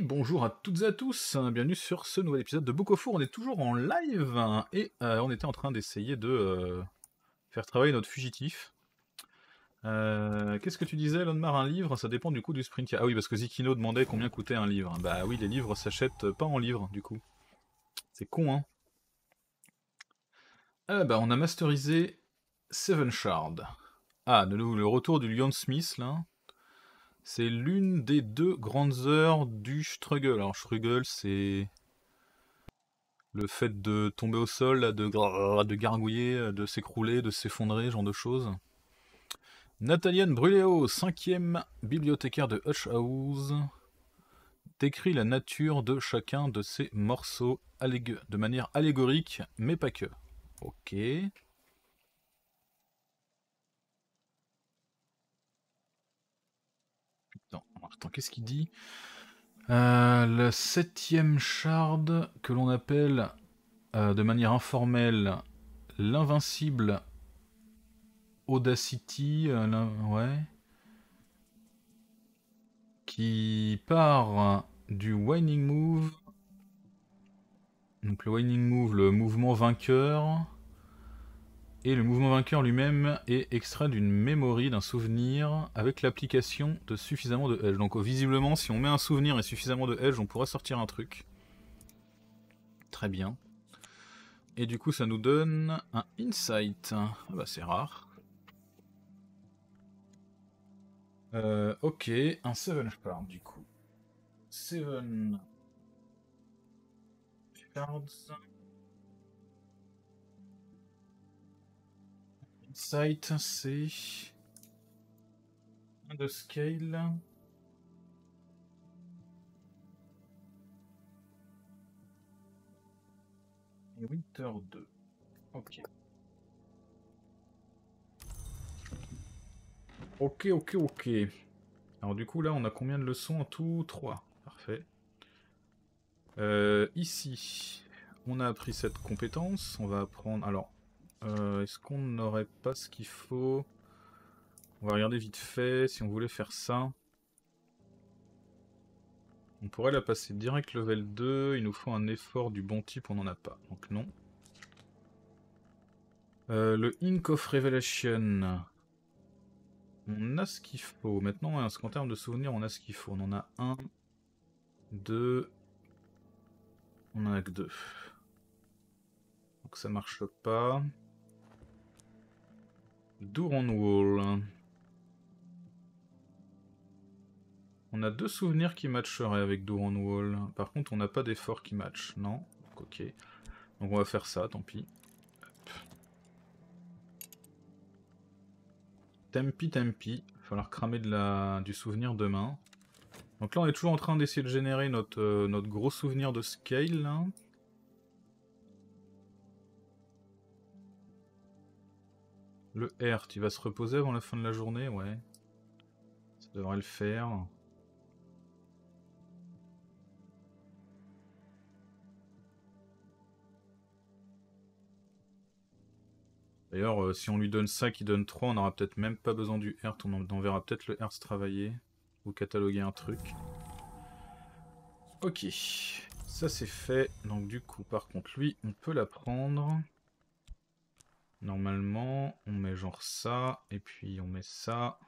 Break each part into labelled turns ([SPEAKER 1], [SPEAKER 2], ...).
[SPEAKER 1] bonjour à toutes et à tous, hein, bienvenue sur ce nouvel épisode de Book Four. On est toujours en live hein, et euh, on était en train d'essayer de euh, faire travailler notre fugitif. Euh, qu'est-ce que tu disais, Lonmar Un livre, ça dépend du coup du sprint. Ah oui, parce que Zikino demandait combien coûtait un livre. Bah oui, les livres s'achètent pas en livre du coup. C'est con, hein ah, bah, on a masterisé Seven Shard. Ah, le, le retour du Lion Smith, là. C'est l'une des deux grandes heures du struggle. Alors struggle, c'est le fait de tomber au sol, de, de gargouiller, de s'écrouler, de s'effondrer, genre de choses. Nataliane Bruléo, cinquième bibliothécaire de Hush House, décrit la nature de chacun de ces morceaux de manière allégorique, mais pas que. Ok. Attends, qu'est-ce qu'il dit euh, Le septième shard que l'on appelle euh, de manière informelle l'invincible Audacity. Euh, qui part du winning Move. Donc le winning Move, le mouvement vainqueur. Et le mouvement vainqueur lui-même est extrait d'une mémoire, d'un souvenir, avec l'application de suffisamment de edge. Donc oh, visiblement, si on met un souvenir et suffisamment de edge, on pourra sortir un truc. Très bien. Et du coup, ça nous donne un insight. Ah bah c'est rare. Euh, ok, un seven shard du coup. Seven shards. Insight, c'est de scale. Et Winter 2. Ok. Ok, ok, ok. Alors du coup là on a combien de leçons en tout 3. Parfait. Euh, ici, on a appris cette compétence. On va apprendre... Alors, euh, est-ce qu'on n'aurait pas ce qu'il faut On va regarder vite fait si on voulait faire ça. On pourrait la passer direct level 2. Il nous faut un effort du bon type, on n'en a pas. Donc non. Euh, le Ink of Revelation. On a ce qu'il faut. Maintenant, en ce qu'en termes de souvenirs, on a ce qu'il faut On en a un, deux... On en a que deux. Donc ça marche pas. Wall. On a deux souvenirs qui matcheraient avec Wall. Par contre, on n'a pas d'effort qui match, non Ok. Donc on va faire ça, tant pis. Tempi Tempi, va Falloir cramer du souvenir demain. Donc là, on est toujours en train d'essayer de générer notre, euh, gros souvenir de scale, hein. Le R, tu vas se reposer avant la fin de la journée Ouais. Ça devrait le faire. D'ailleurs, euh, si on lui donne ça qui donne 3, on n'aura peut-être même pas besoin du hert. on enverra peut-être le hertz travailler ou cataloguer un truc. Ok, ça c'est fait. Donc du coup, par contre, lui, on peut la prendre. Normalement, on met genre ça, et puis on met ça,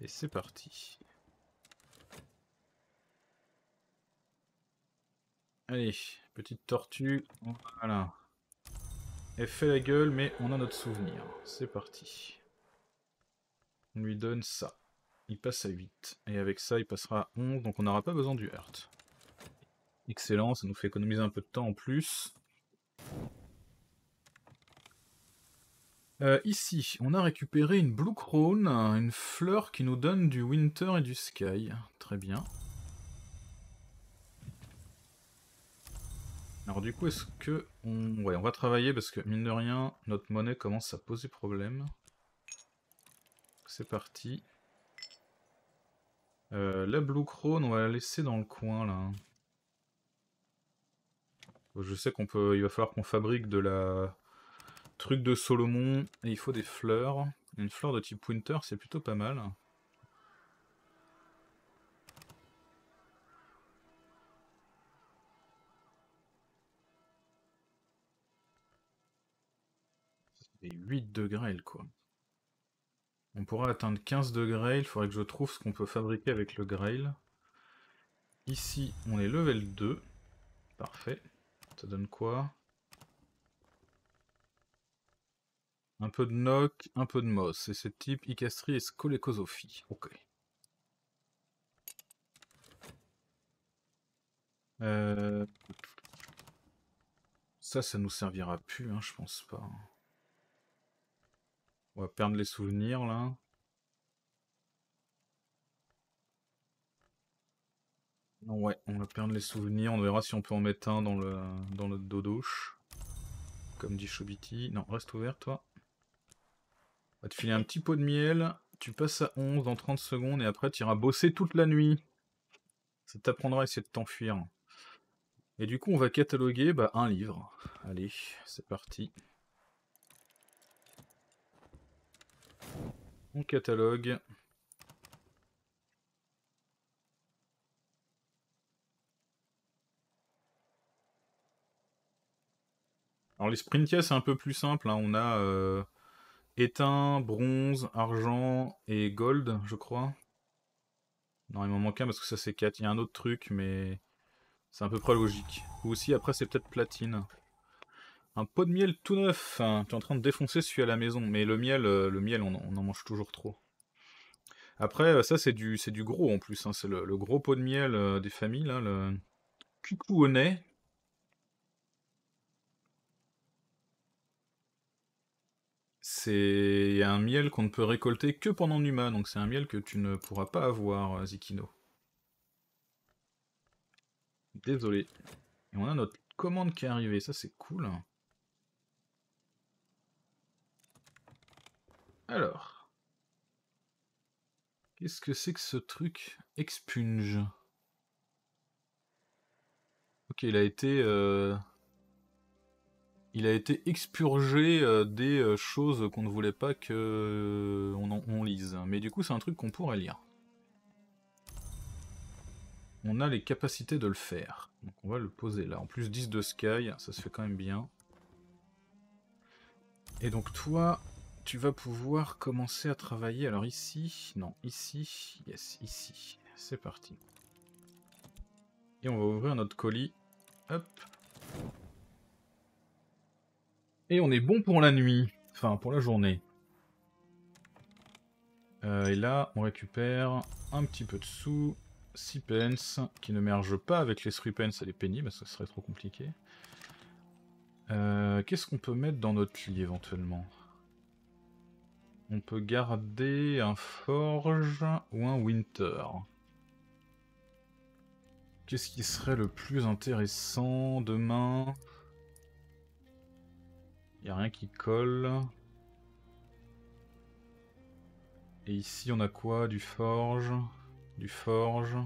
[SPEAKER 1] et c'est parti. Allez, petite tortue, voilà. Elle fait la gueule, mais on a notre souvenir. C'est parti. On lui donne ça. Il passe à 8. Et avec ça, il passera à 11, donc on n'aura pas besoin du hurt. Excellent, ça nous fait économiser un peu de temps en plus. Euh, ici, on a récupéré une Blue Crown, une fleur qui nous donne du Winter et du Sky. Très bien. Alors du coup, est-ce que... On... Ouais, on va travailler parce que, mine de rien, notre monnaie commence à poser problème. C'est parti. Euh, la Blue Crown, on va la laisser dans le coin, là. Je sais qu'on peut... Il va falloir qu'on fabrique de la Truc de Solomon, il faut des fleurs. Une fleur de type Winter, c'est plutôt pas mal. Et 8 degrés, quoi. On pourra atteindre 15 degrés, il faudrait que je trouve ce qu'on peut fabriquer avec le Grail. Ici, on est level 2. Parfait. Ça donne quoi Un peu de Noc, un peu de Moss. Et ce type, Icastri et Scolecosophie. Ok. Euh, ça, ça nous servira plus, hein, je pense pas. On va perdre les souvenirs, là. Non, ouais, on va perdre les souvenirs. On verra si on peut en mettre un dans le, dans le dodoche. Comme dit Chobiti. Non, reste ouvert, toi te filer un petit pot de miel, tu passes à 11 dans 30 secondes et après tu iras bosser toute la nuit. Ça t'apprendra à essayer de t'enfuir. Et du coup, on va cataloguer bah, un livre. Allez, c'est parti. On catalogue. Alors les Sprintia, c'est un peu plus simple. Hein. On a... Euh, étain, bronze, argent et gold, je crois. Non, il m'en manque un parce que ça c'est 4. Il y a un autre truc, mais c'est à peu près logique. Ou aussi, après, c'est peut-être platine. Un pot de miel tout neuf. Tu es en train de défoncer celui à la maison. Mais le miel, euh, le miel on, en mange toujours trop. Après, euh, ça, c'est du, du gros en plus. Hein. C'est le, gros pot de miel euh, des familles. Là, le nez. c'est un miel qu'on ne peut récolter que pendant Numa, donc c'est un miel que tu ne pourras pas avoir, euh, Zikino. Désolé. Et on a notre commande qui est arrivée, ça c'est cool. Alors. Qu'est-ce que c'est que ce truc Expunge. Ok, il a été... Euh, il a été expurgé euh, des euh, choses qu'on ne voulait pas que euh, on, lise. Mais du coup, c'est un truc qu'on pourrait lire. On a les capacités de le faire. Donc on va le poser là. En plus, 10 de Sky, ça se fait quand même bien. Et donc toi, tu vas pouvoir commencer à travailler. Alors ici, non, ici, yes, ici. C'est parti. Et on va ouvrir notre colis. Hop. Et on est bon pour la nuit. Enfin, pour la journée. Euh, et là, on récupère un petit peu de sous. 6 pence, qui ne merge pas avec les 3 pence et les pennies, parce que ce serait trop compliqué. Euh, qu'est-ce qu'on peut mettre dans notre lit, éventuellement On peut garder un forge ou un winter. Qu'est-ce qui serait le plus intéressant demain il a rien qui colle. Et ici, on a quoi Du forge Du forge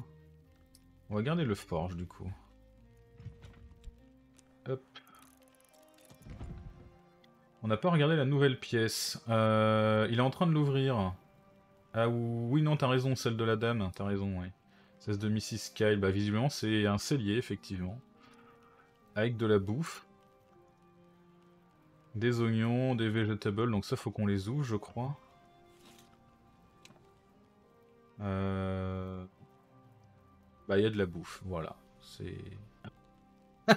[SPEAKER 1] On va garder le forge, du coup. Hop. On n'a pas regardé la nouvelle pièce. Euh, il est en train de l'ouvrir. Ah oui, non, t'as raison, celle de la dame. T'as raison, oui. Celle de Mrs. Kyle. Bah, visiblement, c'est un cellier, effectivement. Avec de la bouffe. Des oignons, des vegetables, donc ça faut qu'on les ouvre je crois. Euh, bah il y a de la bouffe, voilà. C'est...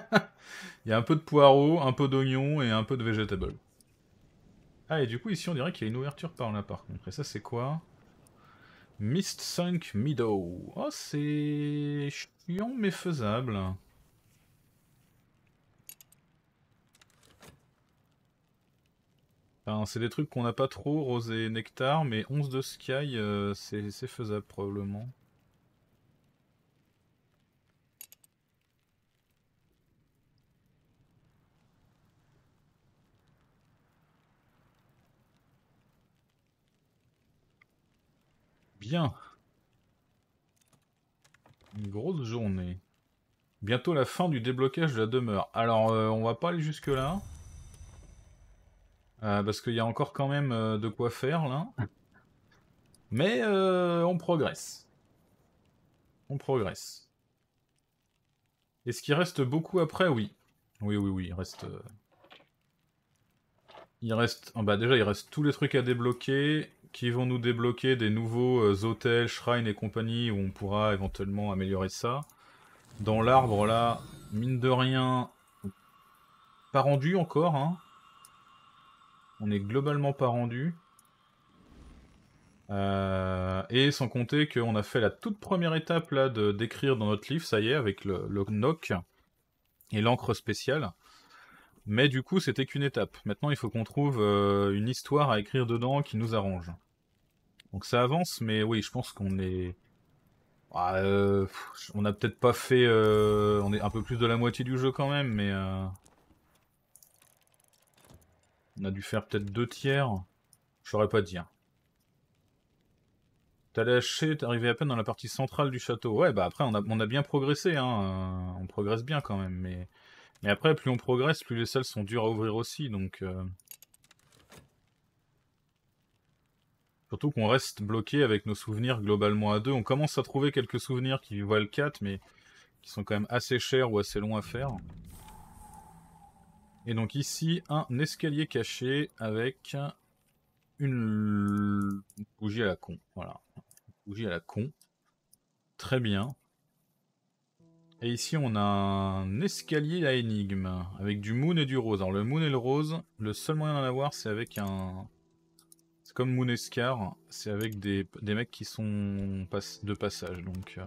[SPEAKER 1] Il y a un peu de poireaux, un peu d'oignons et un peu de vegetable. Ah et du coup ici on dirait qu'il y a une ouverture par là par contre. Et ça c'est quoi Mist 5 Meadow. Oh c'est chiant mais faisable. c'est des trucs qu'on n'a pas trop, Rosé et Nectar, mais 11 de Sky, euh, c'est faisable probablement. Bien. Une grosse journée. Bientôt la fin du déblocage de la demeure. Alors, euh, on va pas aller jusque-là. Euh, parce qu'il y a encore quand même euh, de quoi faire là. Mais euh, on progresse. On progresse. Est-ce qu'il reste beaucoup après Oui. Oui, oui, oui, il reste... Il reste... Ah bah déjà, il reste tous les trucs à débloquer, qui vont nous débloquer des nouveaux hôtels, shrines et compagnie, où on pourra éventuellement améliorer ça. Dans l'arbre, là, mine de rien, pas rendu encore, hein on n'est globalement pas rendu. Euh, et sans compter qu'on a fait la toute première étape là de d'écrire dans notre livre, ça y est, avec le, le knock et l'encre spéciale. Mais du coup, c'était qu'une étape. Maintenant, il faut qu'on trouve euh, une histoire à écrire dedans qui nous arrange. Donc ça avance, mais oui, je pense qu'on est, ah, euh, on a peut-être pas fait, on est un peu plus de la moitié du jeu quand même, mais on a dû faire peut-être deux tiers. Je saurais pas dire. T'as lâché, t'es arrivé à peine dans la partie centrale du château. Ouais, bah après, on a, bien progressé, hein. Euh, on progresse bien quand même, mais... Mais après, plus on progresse, plus les salles sont dures à ouvrir aussi, donc... Euh. Surtout qu'on reste bloqué avec nos souvenirs globalement à deux. On commence à trouver quelques souvenirs qui valent 4, mais qui sont quand même assez chers ou assez longs à faire. Et donc ici, un escalier caché avec une bougie à la con. Voilà. Une bougie à la con. Très bien. Et ici, on a un escalier à énigme, avec du moon et du rose. Alors, le moon et le rose, le seul moyen d'en avoir, c'est avec un... C'est comme Moon Escar, c'est avec des... mecs qui sont de passage, donc... Euh,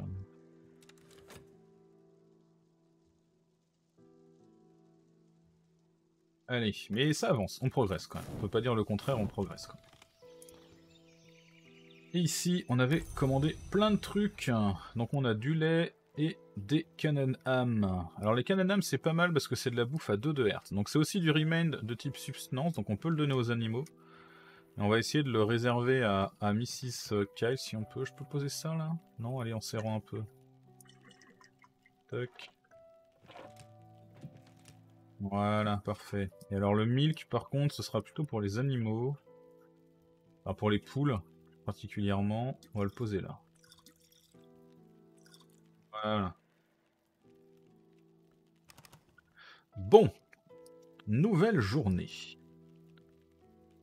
[SPEAKER 1] Allez, mais ça avance, on progresse quand même. On peut pas dire le contraire, on progresse quand même. Et ici, on avait commandé plein de trucs. Donc on a du lait et des âme Alors les canan-ham c'est pas mal parce que c'est de la bouffe à 2 de Hertz. Donc c'est aussi du remain de type substance, donc on peut le donner aux animaux. on va essayer de le réserver à, Mrs. Kyle si on peut. Je peux poser ça là Non, allez, on serrant un peu. Tac. Voilà, parfait. Et alors le milk, par contre, ce sera plutôt pour les animaux. Enfin, pour les poules, particulièrement. On va le poser là. Voilà. Bon. Nouvelle journée.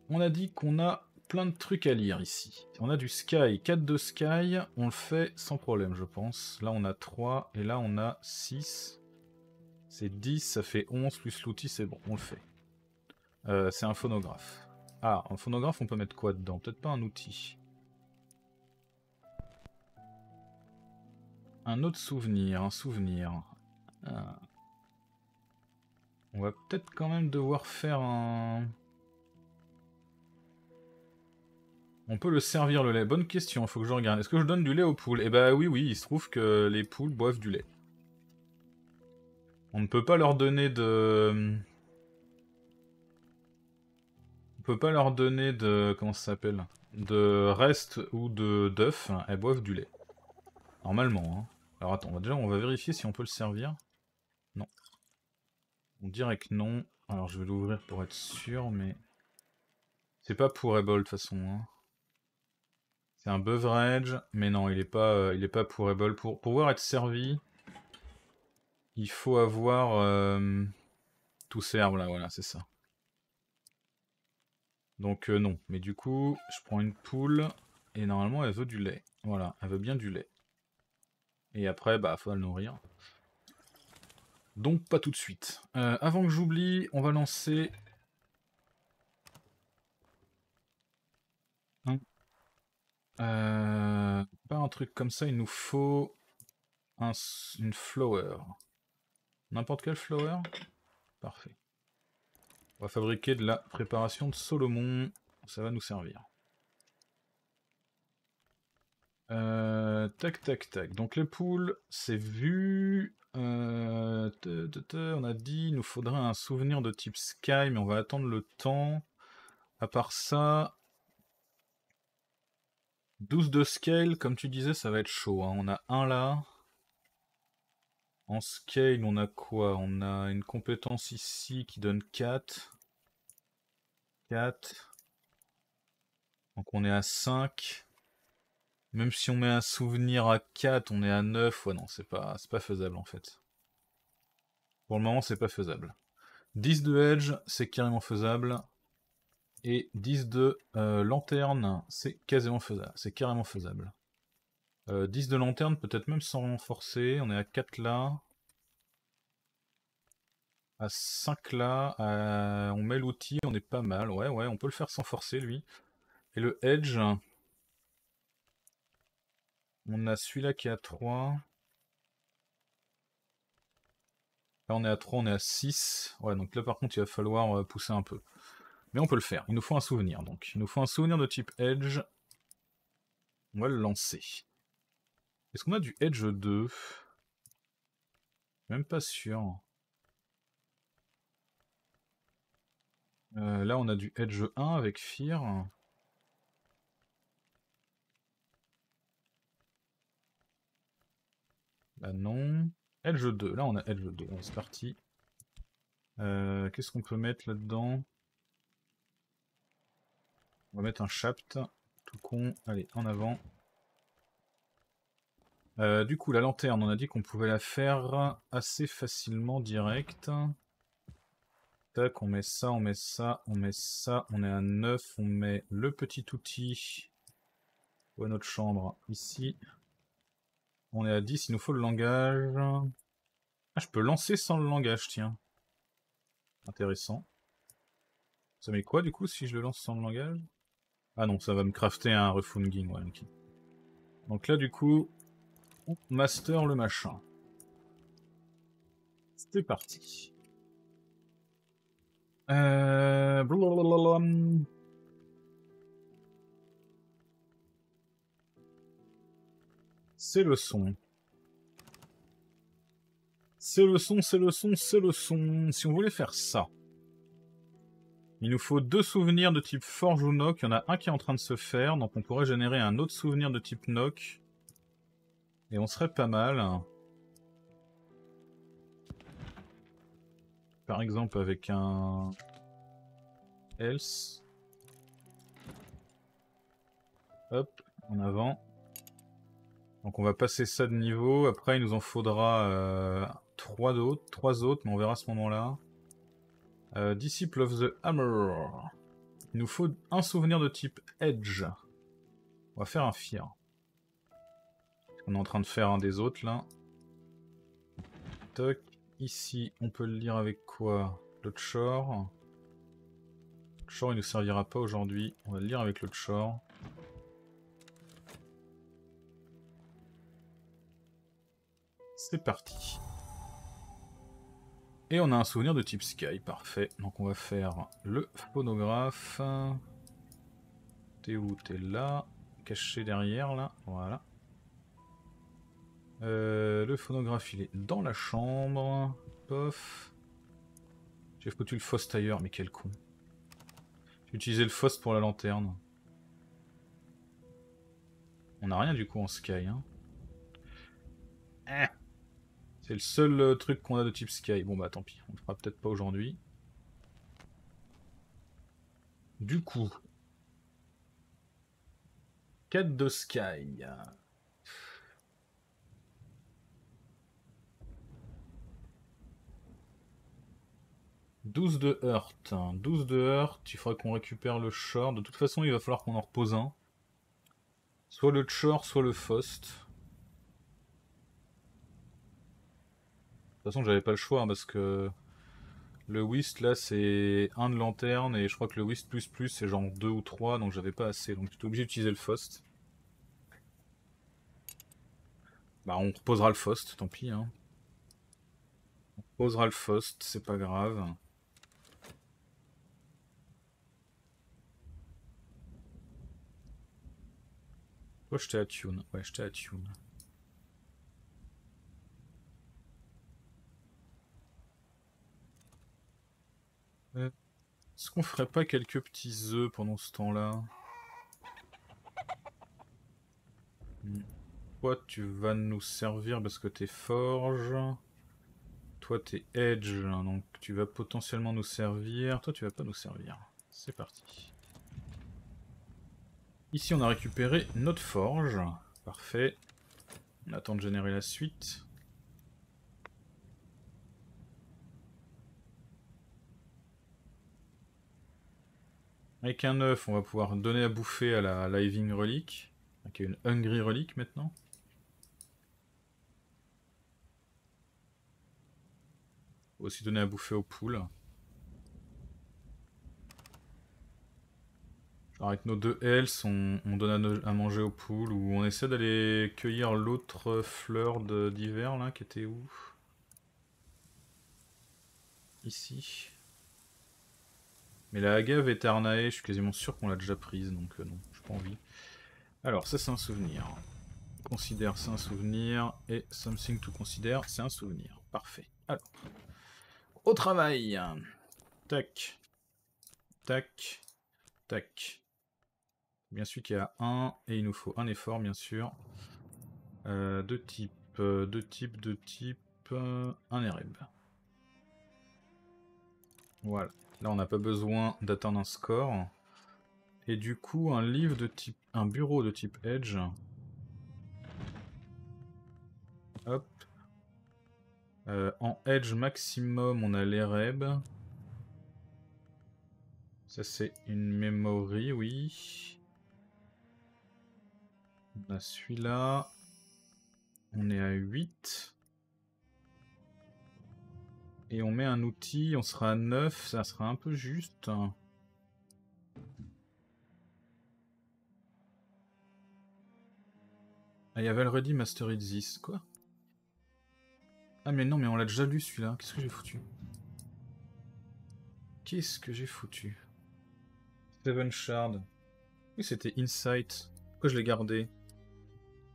[SPEAKER 1] On a dit qu'on a plein de trucs à lire ici. On a du Sky, 4 de Sky, on le fait sans problème je pense. Là on a 3 et là on a 6. C'est 10, ça fait 11, plus l'outil, c'est bon, on le fait. Euh, c'est un phonographe. Ah, un phonographe, on peut mettre quoi dedans Peut-être pas un outil. Un autre souvenir, un souvenir. Euh, on va peut-être quand même devoir faire un... On peut le servir le lait. Bonne question, il faut que je regarde. Est-ce que je donne du lait aux poules Eh bah ben, oui, oui, il se trouve que les poules boivent du lait. On ne peut pas leur donner de... On peut pas leur donner de... Comment ça s'appelle De reste ou de d'œuf. Elles boivent du lait. Normalement, hein. Alors attends, on va déjà on va vérifier si on peut le servir. Non. On dirait que non. Alors je vais l'ouvrir pour être sûr, mais... C'est pas pour de toute façon. Hein. C'est un beverage, mais non, il est pas, euh, il est pas pourable. Pour pouvoir être servi, il faut avoir tout euh, tous ces là voilà, c'est ça. Donc euh, non, mais du coup, je prends une poule, et normalement elle veut du lait. Voilà, elle veut bien du lait. Et après, bah, faut la nourrir. Donc pas tout de suite. Euh, avant que j'oublie, on va lancer... Hein pas un truc comme ça, il nous faut une flower. N'importe quel flower Parfait. On va fabriquer de la préparation de Solomon. Ça va nous servir. Euh, tac, tac, tac. Donc les poules, c'est vu. Euh, on a dit, il nous faudrait un souvenir de type Sky, mais on va attendre le temps. À part ça, 12 de scale, comme tu disais, ça va être chaud. Hein. On a un là. En scale, on a quoi On a une compétence ici qui donne 4. 4. Donc on est à 5. Même si on met un souvenir à 4, on est à 9. Ouais, non, c'est pas, pas faisable en fait. Pour le moment, c'est pas faisable. 10 de Edge, c'est carrément faisable. Et 10 de euh, lanterne, c'est quasiment faisable. C'est carrément faisable. 10 euh, de lanterne, peut-être même sans renforcer. On est à 4 là. À 5 là. On met l'outil, on est pas mal. Ouais, ouais, on peut le faire sans forcer, lui. Et le Edge. On a celui-là qui est à 3. Là, on est à 3, on est à 6. Ouais, donc là, par contre, il va falloir euh, pousser un peu. Mais on peut le faire. Il nous faut un souvenir, donc. Il nous faut un souvenir de type Edge. On va le lancer. Est-ce qu'on a du Edge 2 Même pas sûr. Euh, là, on a du Edge 1 avec Fear. Là, bah non. Edge 2. Là, on a Edge 2. C'est parti. Euh, qu'est-ce qu'on peut mettre là-dedans On va mettre un shaft. Tout con. Allez, en avant. Euh, du coup, la lanterne, on a dit qu'on pouvait la faire assez facilement direct. Tac, on met ça, on met ça, on met ça, on est à 9, on met le petit outil Ouais, notre chambre ici. On est à 10, il nous faut le langage. Ah, je peux lancer sans le langage, tiens. Intéressant. Ça met quoi du coup si je le lance sans le langage Ah non, ça va me crafter un refunging, ouais, Donc là du coup, Master le machin. C'est parti. Euh... C'est le son. C'est le son, c'est le son, c'est le son. Si on voulait faire ça, il nous faut deux souvenirs de type forge ou knock. Il y en a un qui est en train de se faire, donc on pourrait générer un autre souvenir de type knock. Et on serait pas mal. Par exemple avec un... Else. Hop, en avant. Donc on va passer ça de niveau. Après, il nous en faudra euh, trois d'autres, trois autres, mais on verra à ce moment-là. Euh, Disciple of the Hammer. Il nous faut un souvenir de type Edge. On va faire un fier. On est en train de faire un des autres là. Toc. Ici, on peut le lire avec quoi L'autre shore. Le Chore, il nous servira pas aujourd'hui. On va le lire avec l'autre shore. C'est parti. Et on a un souvenir de type Sky, parfait. Donc on va faire le phonographe. T'es où T'es là. Caché derrière, là. Voilà. Euh, le phonographe, il est dans la chambre. Pof. J'ai foutu le fausse ailleurs, mais quel con. J'ai utilisé le fausse pour la lanterne. On n'a rien du coup en Sky. Hein. Eh. C'est le seul euh, truc qu'on a de type Sky. Bon bah tant pis, on le fera peut-être pas aujourd'hui. Du coup... 4 de Sky. 12 de Hurt. 12 hein. de Hurt, il faudrait qu'on récupère le Shore. De toute façon, il va falloir qu'on en repose un. Soit le Shore, soit le faust De toute façon, j'avais pas le choix hein, parce que le Whist là c'est un de lanterne et je crois que le Whist plus plus c'est genre 2 ou 3 donc j'avais pas assez donc j'étais obligé d'utiliser le faust Bah on reposera le faust, tant pis. Hein. On reposera le faust, c'est pas grave. je t'ai Ouais, je euh, Est-ce qu'on ferait pas quelques petits œufs pendant ce temps-là hmm. Toi, tu vas nous servir parce que t'es forge. Toi, t'es edge, hein, donc tu vas potentiellement nous servir. Toi, tu vas pas nous servir. C'est parti. Ici, on a récupéré notre forge. Parfait. On attend de générer la suite. Avec un œuf, on va pouvoir donner à bouffer à la Living Relic, qui est une Hungry Relic maintenant. Aussi donner à bouffer aux poules. avec nos deux Hells, on, donne à, manger aux poules ou on essaie d'aller cueillir l'autre fleur d'hiver là qui était où Ici. Mais la agave est arnaée, je suis quasiment sûr qu'on l'a déjà prise donc euh, non, j'ai pas envie. Alors ça c'est un souvenir. Considère c'est un souvenir et something to consider c'est un souvenir. Parfait. Alors, au travail Tac. Tac. Tac bien sûr qu'il y a un, et il nous faut un effort, bien sûr. de type, de type, deux types, euh, euh, un Ereb. Voilà. Là, on n'a pas besoin d'atteindre un score. Et du coup, un livre de type... un bureau de type Edge. Hop. Euh, en Edge maximum, on a l'Ereb. Ça, c'est une memory, oui. On a celui-là. On est à 8. Et on met un outil, on sera à 9, ça sera un peu juste. Ah, il y avait Ready Master Exist, quoi Ah mais non, mais on l'a déjà lu celui-là, qu'est-ce que j'ai foutu Qu'est-ce que j'ai foutu Seven Shard. Oui, c'était Insight. Pourquoi je l'ai gardé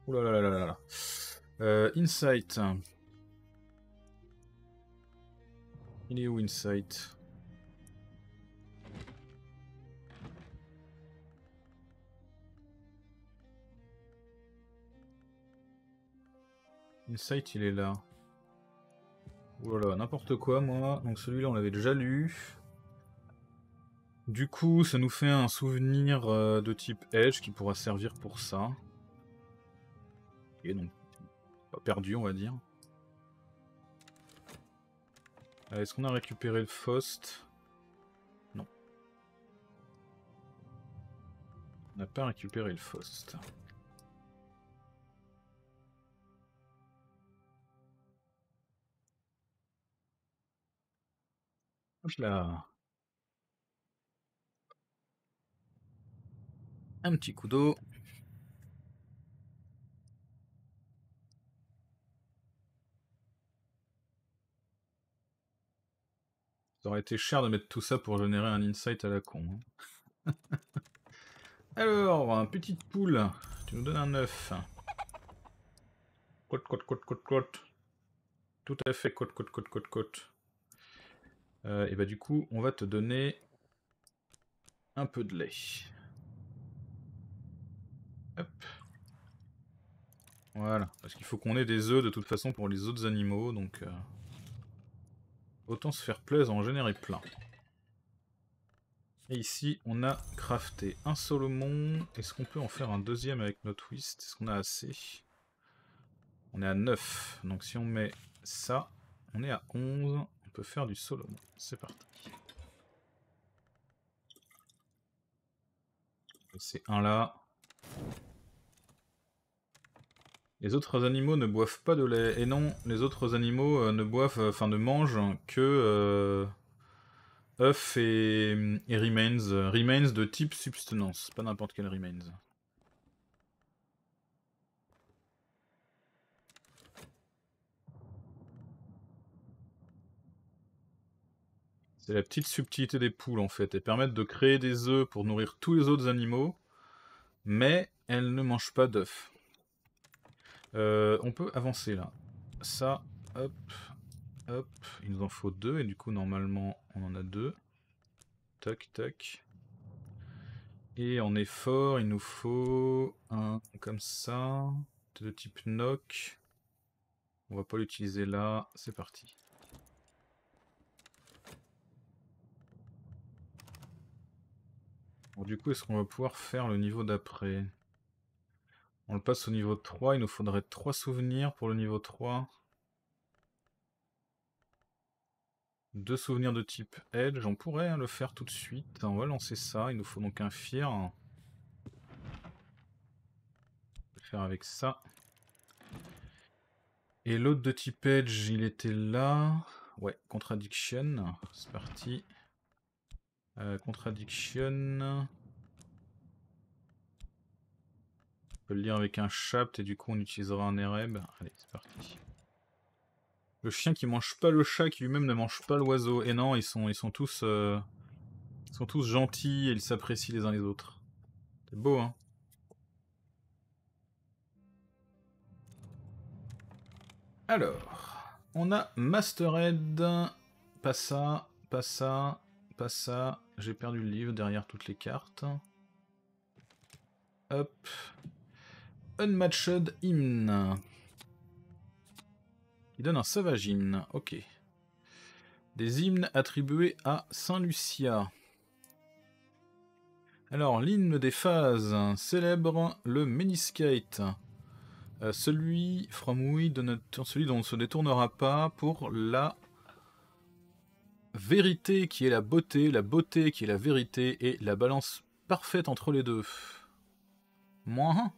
[SPEAKER 1] Ouh euh, insight. Il est où Insight Insight, il est là. Voilà, n'importe quoi, moi. Donc celui-là, on l'avait déjà lu. Du coup, ça nous fait un souvenir euh, de type Edge qui pourra servir pour ça donc pas perdu, on va dire. Euh, est-ce qu'on a récupéré le Faust Non. On n'a pas récupéré le Faust. Je Un petit coup d'eau. Ça aurait été cher de mettre tout ça pour générer un insight à la con. Hein. Alors, petite poule, tu nous donnes un œuf. Côte, côte, côte, côte, côte. Tout à fait, côte, côte, côte, côte, côte. Euh, et bah du coup, on va te donner un peu de lait. Hop. Voilà, parce qu'il faut qu'on ait des œufs de toute façon pour les autres animaux, donc... Euh, Autant se faire plaisir en générer plein. Et ici, on a crafté un Solomon. Est-ce qu'on peut en faire un deuxième avec notre twist Est-ce qu'on a assez On est à 9. Donc si on met ça, on est à 11. On peut faire du Solomon. C'est parti. C'est un là. Les autres animaux ne boivent pas de lait. Et non, les autres animaux euh, ne boivent, euh, enfin ne mangent que euh, œufs et, et, remains. Remains de type substance, pas n'importe quel remains. C'est la petite subtilité des poules en fait. Elles permettent de créer des œufs pour nourrir tous les autres animaux, mais elles ne mangent pas d'œufs. Euh, on peut avancer là. Ça, hop, hop. Il nous en faut deux, et du coup, normalement, on en a deux. Tac, tac. Et en effort, il nous faut un comme ça, de type knock. On va pas l'utiliser là, c'est parti. du coup, est-ce qu'on va pouvoir faire le niveau d'après on le passe au niveau 3, il nous faudrait 3 souvenirs pour le niveau 3. Deux souvenirs de type Edge, on pourrait hein, le faire tout de suite. On va lancer ça, il nous faut donc un Fear. On va faire avec ça. Et l'autre de type Edge, il était là. Ouais, Contradiction, c'est parti. Euh, contradiction. peut le lire avec un chapt et du coup on utilisera un Ereb. Allez, c'est parti. Le chien qui mange pas le chat, qui lui-même ne mange pas l'oiseau. Et non, ils sont, ils sont tous, euh, ils sont tous gentils et ils s'apprécient les uns les autres. C'est beau, hein Alors, on a Masterhead. Pas ça, pas ça, pas ça. J'ai perdu le livre derrière toutes les cartes. Hop. Unmatched Hymn. Il donne un sauvage hymne, ok. Des hymnes attribués à Saint Lucia. Alors, l'hymne des phases célèbre le Meniskate. Euh, celui celui dont on ne se détournera pas pour la vérité qui est la beauté, la beauté qui est la vérité et la balance parfaite entre les deux. Moins.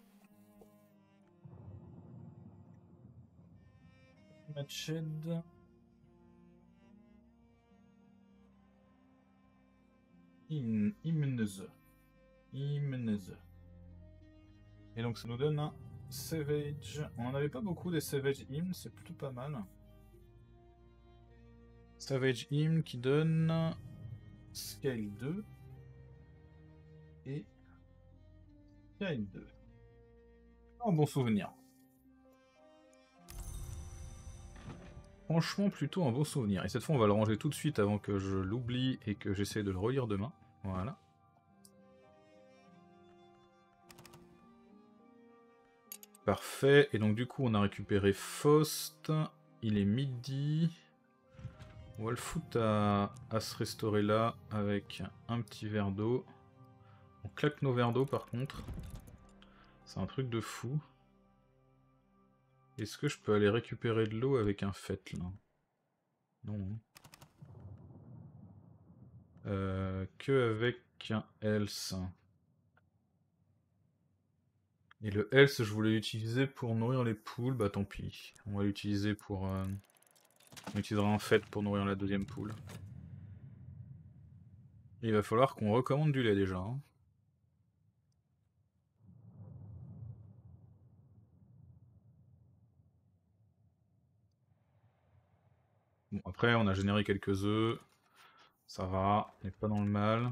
[SPEAKER 1] Et donc ça nous donne un Savage. On n'en avait pas beaucoup des Savage Him, c'est plutôt pas mal. Savage Hymn qui donne Scale 2 et Scale 2. Un bon souvenir. franchement plutôt un bon souvenir. Et cette fois, on va le ranger tout de suite avant que je l'oublie et que j'essaie de le relire demain. Voilà. Parfait. Et donc du coup, on a récupéré Faust. Il est midi. On va le foutre à, se restaurer là avec un petit verre d'eau. On claque nos verres d'eau par contre. C'est un truc de fou. Est-ce que je peux aller récupérer de l'eau avec un fait là Non. Hein. Euh, que avec un else. Et le else, je voulais l'utiliser pour nourrir les poules. Bah tant pis. On va l'utiliser pour... Euh, on utilisera un fait pour nourrir la deuxième poule. Il va falloir qu'on recommande du lait déjà. Hein. Bon, après, on a généré quelques œufs. Ça va, on n'est pas dans le mal.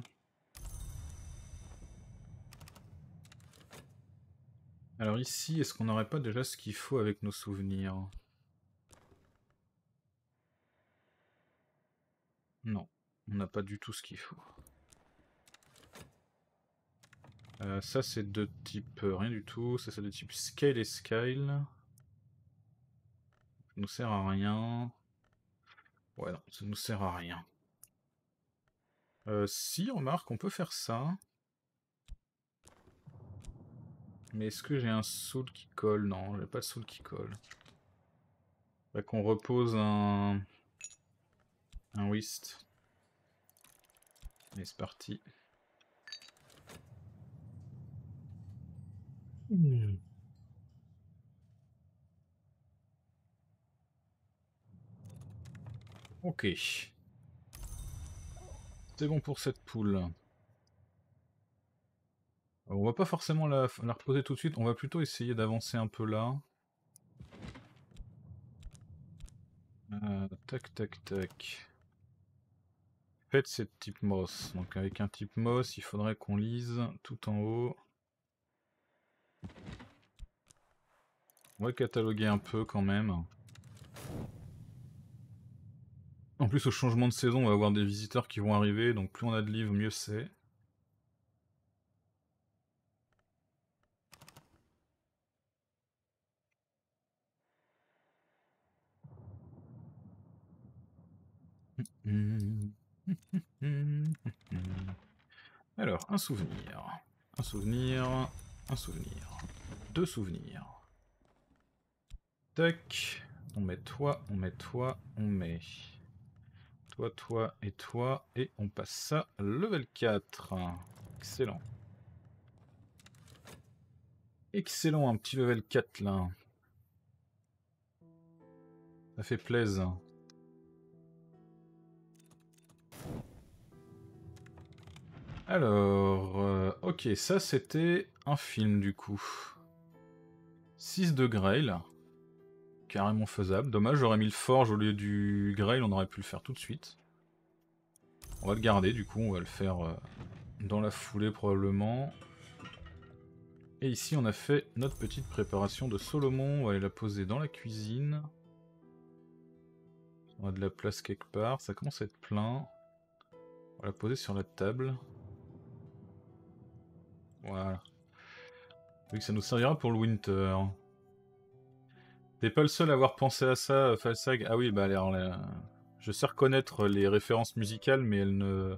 [SPEAKER 1] Alors ici, est-ce qu'on n'aurait pas déjà ce qu'il faut avec nos souvenirs Non, on n'a pas du tout ce qu'il faut. Euh, ça c'est de type euh, rien du tout, ça c'est de type scale et scale. Ça nous sert à rien. Ouais, non, ça nous sert à rien. Euh, si, remarque, on peut faire ça. Mais est-ce que j'ai un soul qui colle Non, j'ai pas de soul qui colle. Bah qu'on repose un... Un whist. Et c'est parti. Hmm. Ok. C'est bon pour cette poule. on va pas forcément la, reposer tout de suite, on va plutôt essayer d'avancer un peu là. Euh, tac tac tac. Faites cette type moss. Donc avec un type moss, il faudrait qu'on lise tout en haut. On va cataloguer un peu quand même. En plus, au changement de saison, on va avoir des visiteurs qui vont arriver, donc plus on a de livres, mieux c'est. Alors, un souvenir, un souvenir, un souvenir, deux souvenirs. Tac, on met toi, on met toi, on met... Toi, toi et toi. Et on passe ça level 4. Excellent. Excellent, un petit level 4 là. Ça fait plaisir. Alors, euh, ok, ça c'était un film du coup. 6 degrés là. Carrément faisable. Dommage, j'aurais mis le forge au lieu du grail, on aurait pu le faire tout de suite. On va le garder, du coup, on va le faire euh, dans la foulée probablement. Et ici, on a fait notre petite préparation de Solomon. On va aller la poser dans la cuisine. On a de la place quelque part. Ça commence à être plein. On va la poser sur la table. Voilà. Vu que ça nous servira pour le winter. T'es pas le seul à avoir pensé à ça, euh, Falsag. Ah oui, bah alors, je sais reconnaître les références musicales, mais elles ne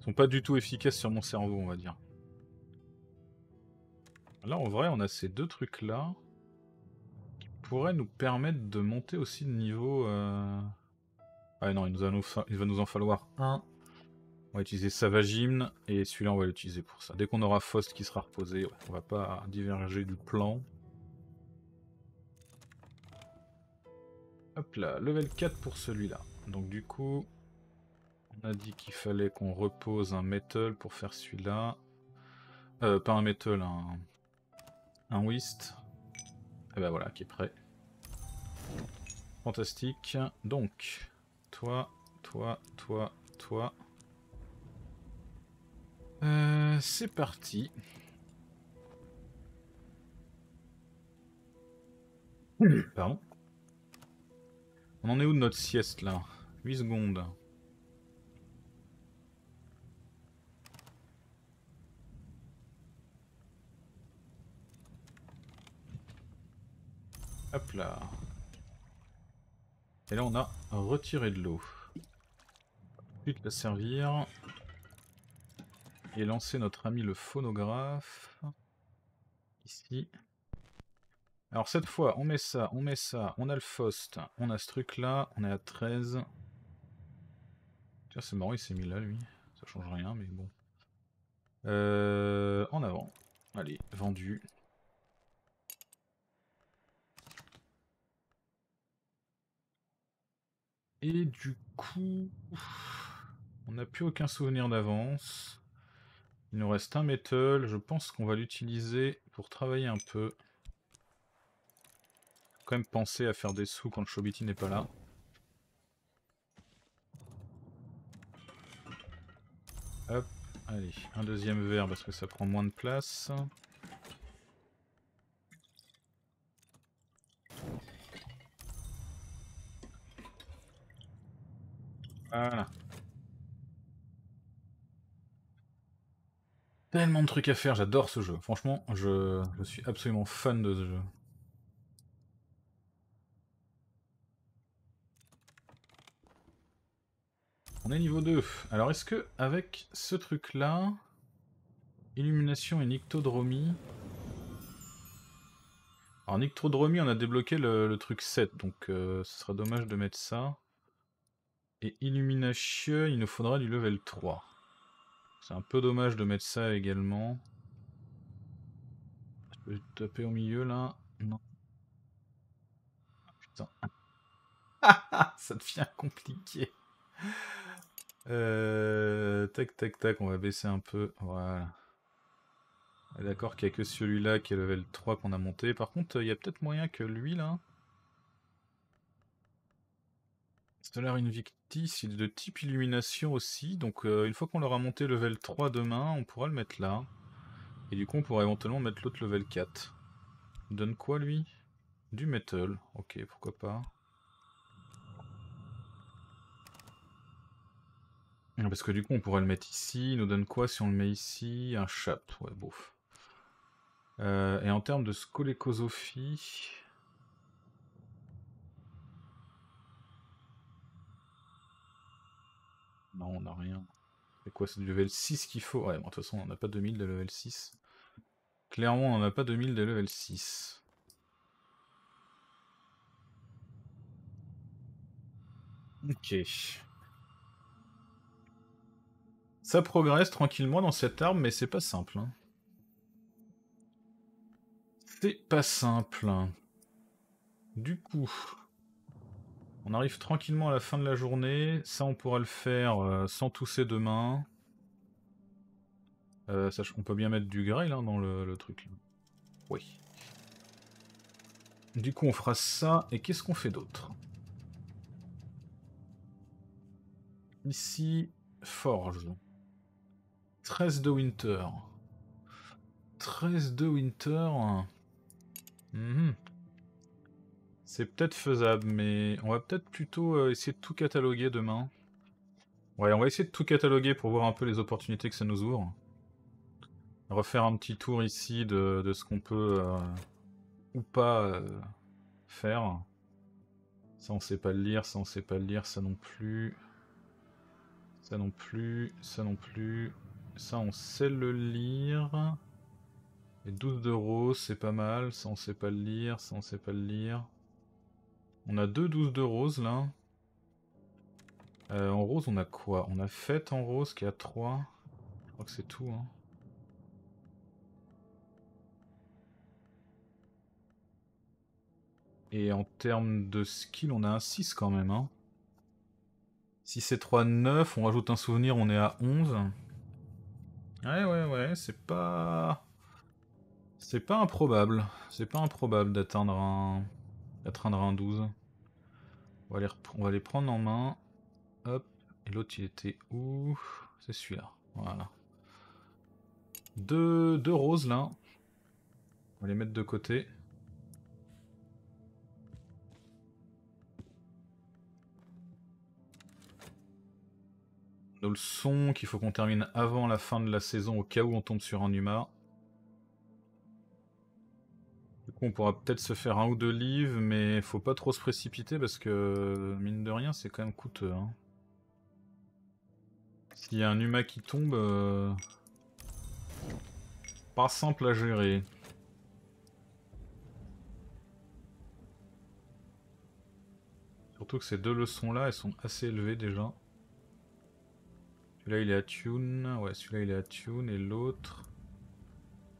[SPEAKER 1] sont pas du tout efficaces sur mon cerveau, on va dire. Là, en vrai, on a ces deux trucs-là qui pourraient nous permettre de monter aussi de niveau. Euh. Ah non, il, va nous en falloir un. On va utiliser Savage et celui-là, on va l'utiliser pour ça. Dès qu'on aura Faust qui sera reposé, on va pas diverger du plan. Hop là, level 4 pour celui-là. Donc du coup, on a dit qu'il fallait qu'on repose un metal pour faire celui-là. Euh, pas un metal, un... Un whist. Et eh ben voilà, qui est prêt. Fantastique. Donc, toi, toi, toi, toi. Euh, c'est parti. Hmm. Pardon on en est où de notre sieste là 8 secondes. Hop là. Et là on a retiré de l'eau. Ensuite la servir. Et lancer notre ami le phonographe. Ici. Alors cette fois, on met ça, on met ça, on a le Faust, on a ce truc-là, on est à 13. Tiens, c'est marrant, il s'est mis là, lui. Ça change rien, mais bon. Euh, en avant. Allez, vendu. Et du coup, on n'a plus aucun souvenir d'avance. Il nous reste un metal, je pense qu'on va l'utiliser pour travailler un peu quand même penser à faire des sous quand le n'est pas là. Hop, allez, un deuxième verre parce que ça prend moins de place. Voilà. Tellement de trucs à faire, j'adore ce jeu. Franchement, je suis absolument fan de ce jeu. On est niveau 2. Alors est-ce que avec ce truc là, illumination et nictodromie... Alors nictodromie on a débloqué le, truc 7, donc euh, ce sera dommage de mettre ça. Et illumination, il nous faudra du level 3. C'est un peu dommage de mettre ça également. Je peux taper au milieu là Non. putain. ça devient compliqué. Euh, tac, tac, tac, on va baisser un peu. Voilà. D'accord qu'il n'y a que celui-là qui est level 3 qu'on a monté. Par contre, il y a peut-être moyen que lui, là... solar Invictis, il est de type illumination aussi. Donc, euh, une fois qu'on l'aura monté level 3 demain, on pourra le mettre là. Et du coup, on pourra éventuellement mettre l'autre level 4. donne quoi, lui Du metal. Ok, pourquoi pas. Ah, parce que du coup, on pourrait le mettre ici. Il nous donne quoi si on le met ici Un chat. Ouais, bouf. Euh, et en termes de scolécosophie... Non, on n'a rien. C'est quoi, c'est du level 6 qu'il faut Ouais, de toute façon, on n'a pas 2000 de level 6. Clairement, on n'a a pas 2000 de level 6. Ok. Ça progresse tranquillement dans cette arme, mais c'est pas simple. Hein. C'est pas simple. Hein. Du coup, on arrive tranquillement à la fin de la journée. Ça, on pourra le faire euh, sans tousser demain. Euh, sache qu'on peut bien mettre du grail hein, dans le, truc. Oui. Du coup, on fera ça. Et qu'est-ce qu'on fait d'autre Ici, forge. 13 de Winter. 13 de Winter. Mhm. C'est peut-être faisable, mais on va peut-être plutôt euh, essayer de tout cataloguer demain. Ouais, on va essayer de tout cataloguer pour voir un peu les opportunités que ça nous ouvre. Refaire un petit tour ici de, ce qu'on peut euh, ou pas euh, faire. Ça on sait pas le lire, ça on sait pas le lire, ça non plus. Ça non plus, ça non plus. Ça, on sait le lire. Et 12 de rose, c'est pas mal. Ça, on sait pas le lire. Ça, on sait pas le lire. On a deux 12 de rose, là. Euh, en rose, on a quoi On a fait en rose qui a 3. Je crois que c'est tout, hein. Et en termes de skill, on a un 6 quand même. Hein. Si c'est 3, 9, on rajoute un souvenir, on est à 11. Ouais, ouais, ouais, c'est pas... C'est pas improbable. C'est pas improbable d'atteindre un... d'atteindre un 12. On va, les on va les prendre en main. Hop. Et l'autre, il était où C'est celui-là. Voilà. Deux... Deux roses, là. On va les mettre de côté. Le son qu'il faut qu'on termine avant la fin de la saison au cas où on tombe sur un humain Du coup, on pourra peut-être se faire un ou deux livres, mais faut pas trop se précipiter parce que, mine de rien, c'est quand même coûteux. Hein. S'il y a un humain qui tombe, euh, pas simple à gérer. Surtout que ces deux leçons-là, elles sont assez élevées déjà là il est à tune. Ouais, celui-là il est à tune et l'autre.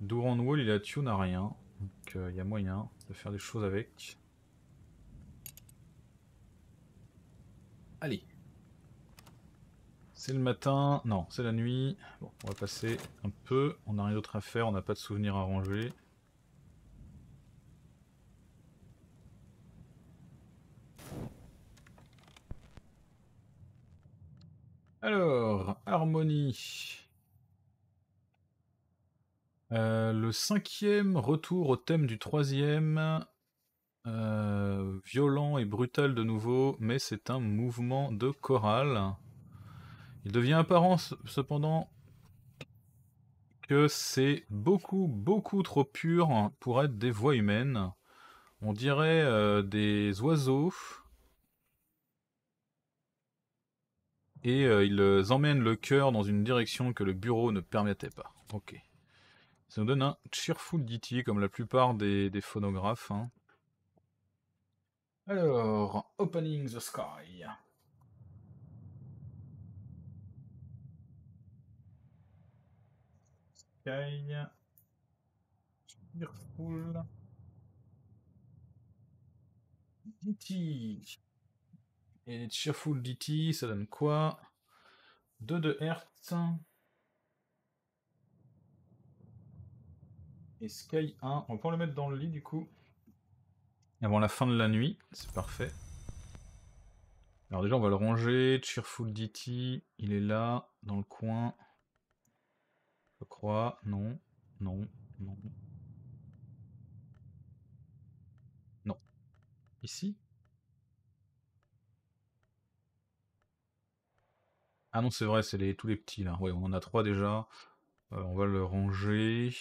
[SPEAKER 1] durant Wall il est à tune à rien. Donc euh, il y a moyen de faire des choses avec. Allez. C'est le matin. Non, c'est la nuit. Bon, on va passer un peu. On n'a rien d'autre à faire. On n'a pas de souvenirs à ranger. Alors, Harmonie. Euh, le cinquième retour au thème du troisième. Euh, violent et brutal de nouveau, mais c'est un mouvement de chorale. Il devient apparent cependant que c'est beaucoup, beaucoup trop pur pour être des voix humaines. On dirait euh, des oiseaux et euh, ils euh, emmènent le cœur dans une direction que le bureau ne permettait pas. Ok. Ça nous donne un cheerful ditty comme la plupart des, phonographes. Hein. Alors, Opening the Sky. Sky. Cheerful. Ditty. Et Cheerful DT, ça donne quoi 2 de Hertz. Et Sky 1, on va le mettre dans le lit du coup. Avant la fin de la nuit, c'est parfait. Alors déjà on va le ranger, Cheerful DT, il est là, dans le coin. Je crois, non, non, non. Non. Ici Ah non, c'est vrai, c'est les, tous les petits là. oui on en a trois déjà. Euh, on va le ranger.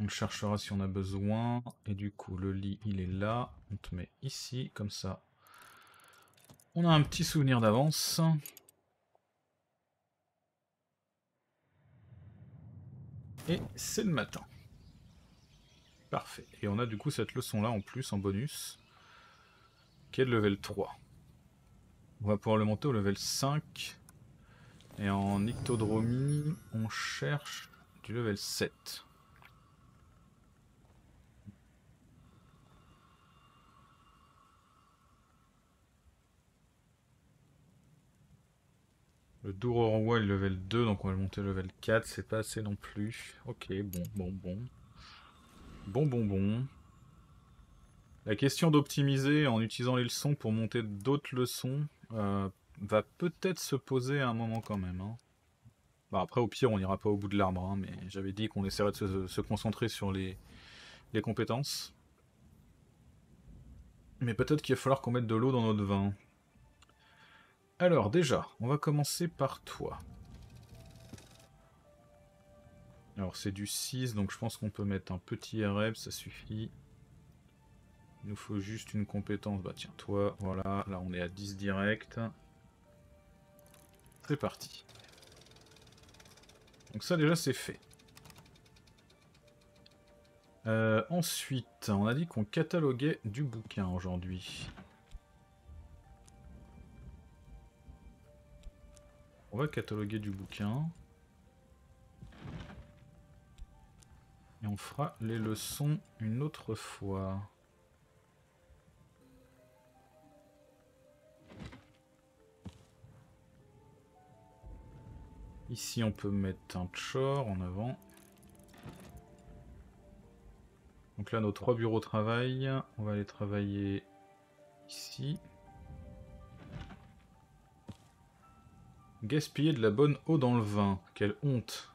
[SPEAKER 1] On cherchera si on a besoin. Et du coup, le lit, il est là. On te met ici, comme ça. On a un petit souvenir d'avance. Et c'est le matin. Parfait. Et on a du coup cette leçon là en plus, en bonus, qui est de level 3. On va pouvoir le monter au level 5. Et en ictodromie, on cherche du level 7. Le Roi est level 2, donc on va le monter level 4, c'est pas assez non plus. Ok, bon, bon, bon. Bon, bon, bon. La question d'optimiser en utilisant les leçons pour monter d'autres leçons, euh, va peut-être se poser à un moment quand même. Hein. Bah, après, au pire, on n'ira pas au bout de l'arbre, hein, mais j'avais dit qu'on essaierait de se, concentrer sur les, compétences. Mais peut-être qu'il va falloir qu'on mette de l'eau dans notre vin. Alors, déjà, on va commencer par toi. Alors, c'est du 6, donc je pense qu'on peut mettre un petit RM, e ça suffit. Il nous faut juste une compétence. Bah tiens, toi, voilà, là on est à 10 direct. C'est parti. Donc ça déjà c'est fait. Euh, ensuite, on a dit qu'on cataloguait du bouquin aujourd'hui. On va cataloguer du bouquin. Et on fera les leçons une autre fois. Ici, on peut mettre un chore en avant. Donc là, nos trois bureaux de travail, on va aller travailler ici. Gaspiller de la bonne eau dans le vin. Quelle honte.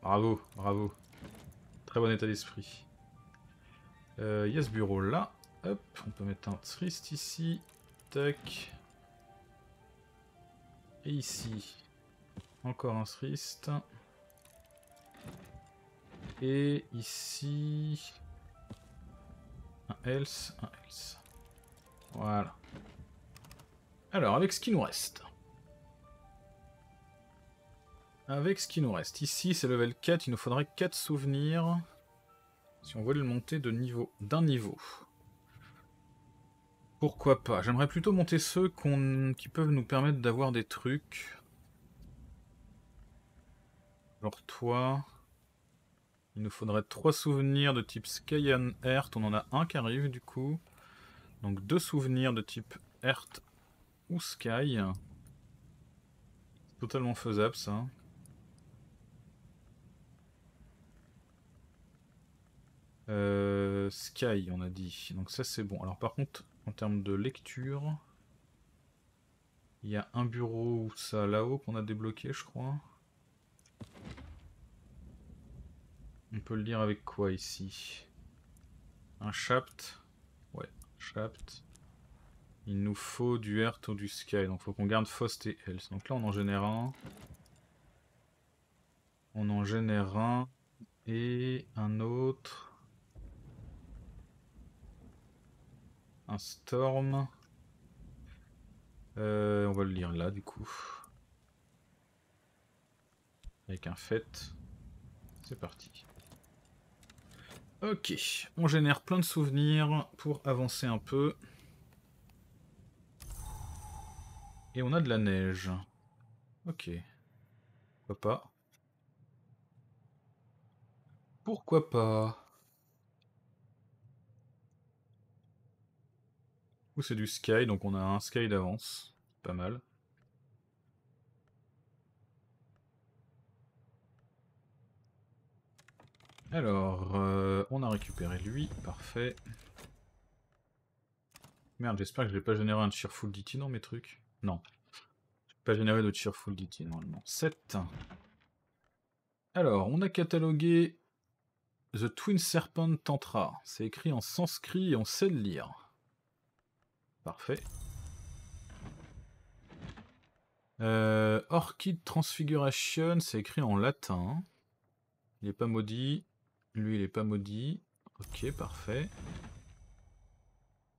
[SPEAKER 1] bravo, bravo. Très bon état d'esprit. Euh, il y a ce bureau là. Hop, on peut mettre un triste ici. Tac. Et ici. Encore un Srist. Et ici... Un Else, un Else. Voilà. Alors, avec ce qui nous reste. Avec ce qui nous reste. Ici, c'est level 4, il nous faudrait 4 souvenirs. Si on veut le monter de niveau d'un niveau. Pourquoi pas J'aimerais plutôt monter ceux qui peuvent nous permettre d'avoir des trucs. Alors toi, il nous faudrait trois souvenirs de type and Earth. On en a un qui arrive du coup. Donc deux souvenirs de type Earth ou Sky. C'est Totalement faisable ça. Euh, Sky, on a dit. Donc ça, c'est bon. Alors par contre, en termes de lecture, il y a un bureau, ça là-haut, qu'on a débloqué, je crois. On peut le lire avec quoi ici Un shaft Ouais, shaft. Il nous faut du Earth ou du Sky, donc faut qu'on garde Faust et Else. Donc là on en génère un. On en génère un et un autre. Un Storm. Euh, on va le lire là du coup. Avec un fait. C'est parti. Ok, on génère plein de souvenirs pour avancer un peu. Et on a de la neige. Ok. Pourquoi pas Pourquoi pas Ou c'est du sky, donc on a un sky d'avance. Pas mal. Alors, euh, on a récupéré lui, parfait. Merde, j'espère que je vais pas générer un cheerful DT dans mes trucs. Non. Je pas généré de cheerful DT normalement. 7. Alors, on a catalogué The Twin Serpent Tantra. C'est écrit en sanskrit et on sait le lire. Parfait. Euh, Orchid Transfiguration, c'est écrit en latin. Il n'est pas maudit. Lui, il est pas maudit. Ok, parfait.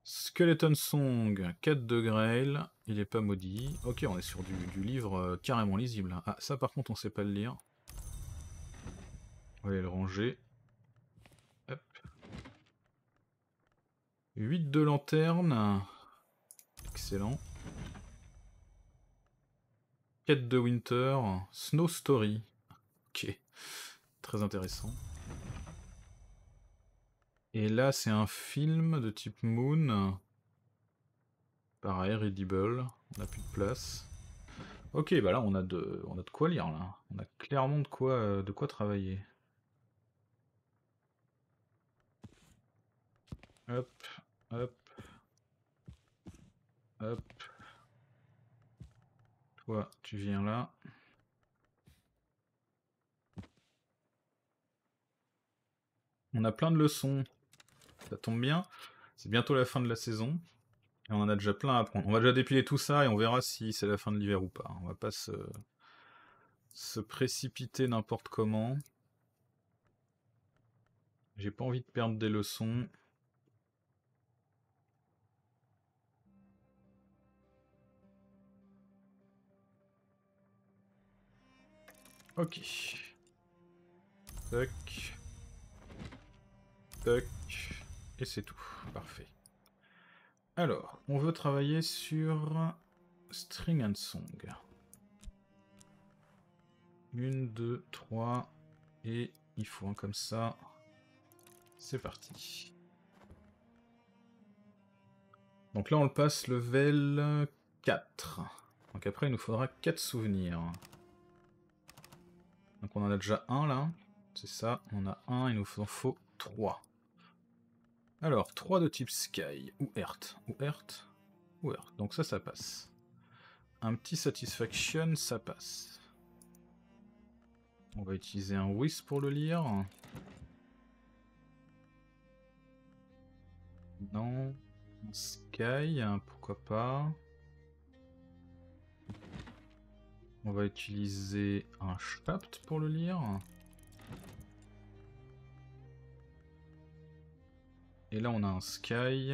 [SPEAKER 1] Skeleton Song, 4 de Grail, il est pas maudit. Ok, on est sur du, livre euh, carrément lisible. Ah, ça par contre, on sait pas le lire. On va aller le ranger. Hop. 8 de lanterne. Excellent. 4 de Winter, Snow Story. Ok, très intéressant. Et là, c'est un film de type Moon. Pareil, readable. On n'a plus de place. Ok, bah là, on a de, on a de quoi lire, là. On a clairement de quoi, euh, de quoi travailler. Hop, hop. Hop. Toi, tu viens là. On a plein de leçons. Ça tombe bien. C'est bientôt la fin de la saison. Et on en a déjà plein à prendre. On va déjà dépiler tout ça et on verra si c'est la fin de l'hiver ou pas. On va pas se, précipiter n'importe comment. J'ai pas envie de perdre des leçons. Ok. Tac. Tac c'est tout. Parfait. Alors, on veut travailler sur String and Song. Une, deux, trois, et il faut un comme ça. C'est parti. Donc là, on le passe level 4. Donc après, il nous faudra 4 souvenirs. Donc on en a déjà un là. C'est ça, on a un, il nous en faut 3. Alors, 3 de type Sky, ou Earth, ou Earth, ou Earth. Donc ça, ça passe. Un petit Satisfaction, ça passe. On va utiliser un Whis pour le lire. Non. Sky, hein, pourquoi pas. On va utiliser un Shaft pour le lire. Et là, on a un Sky.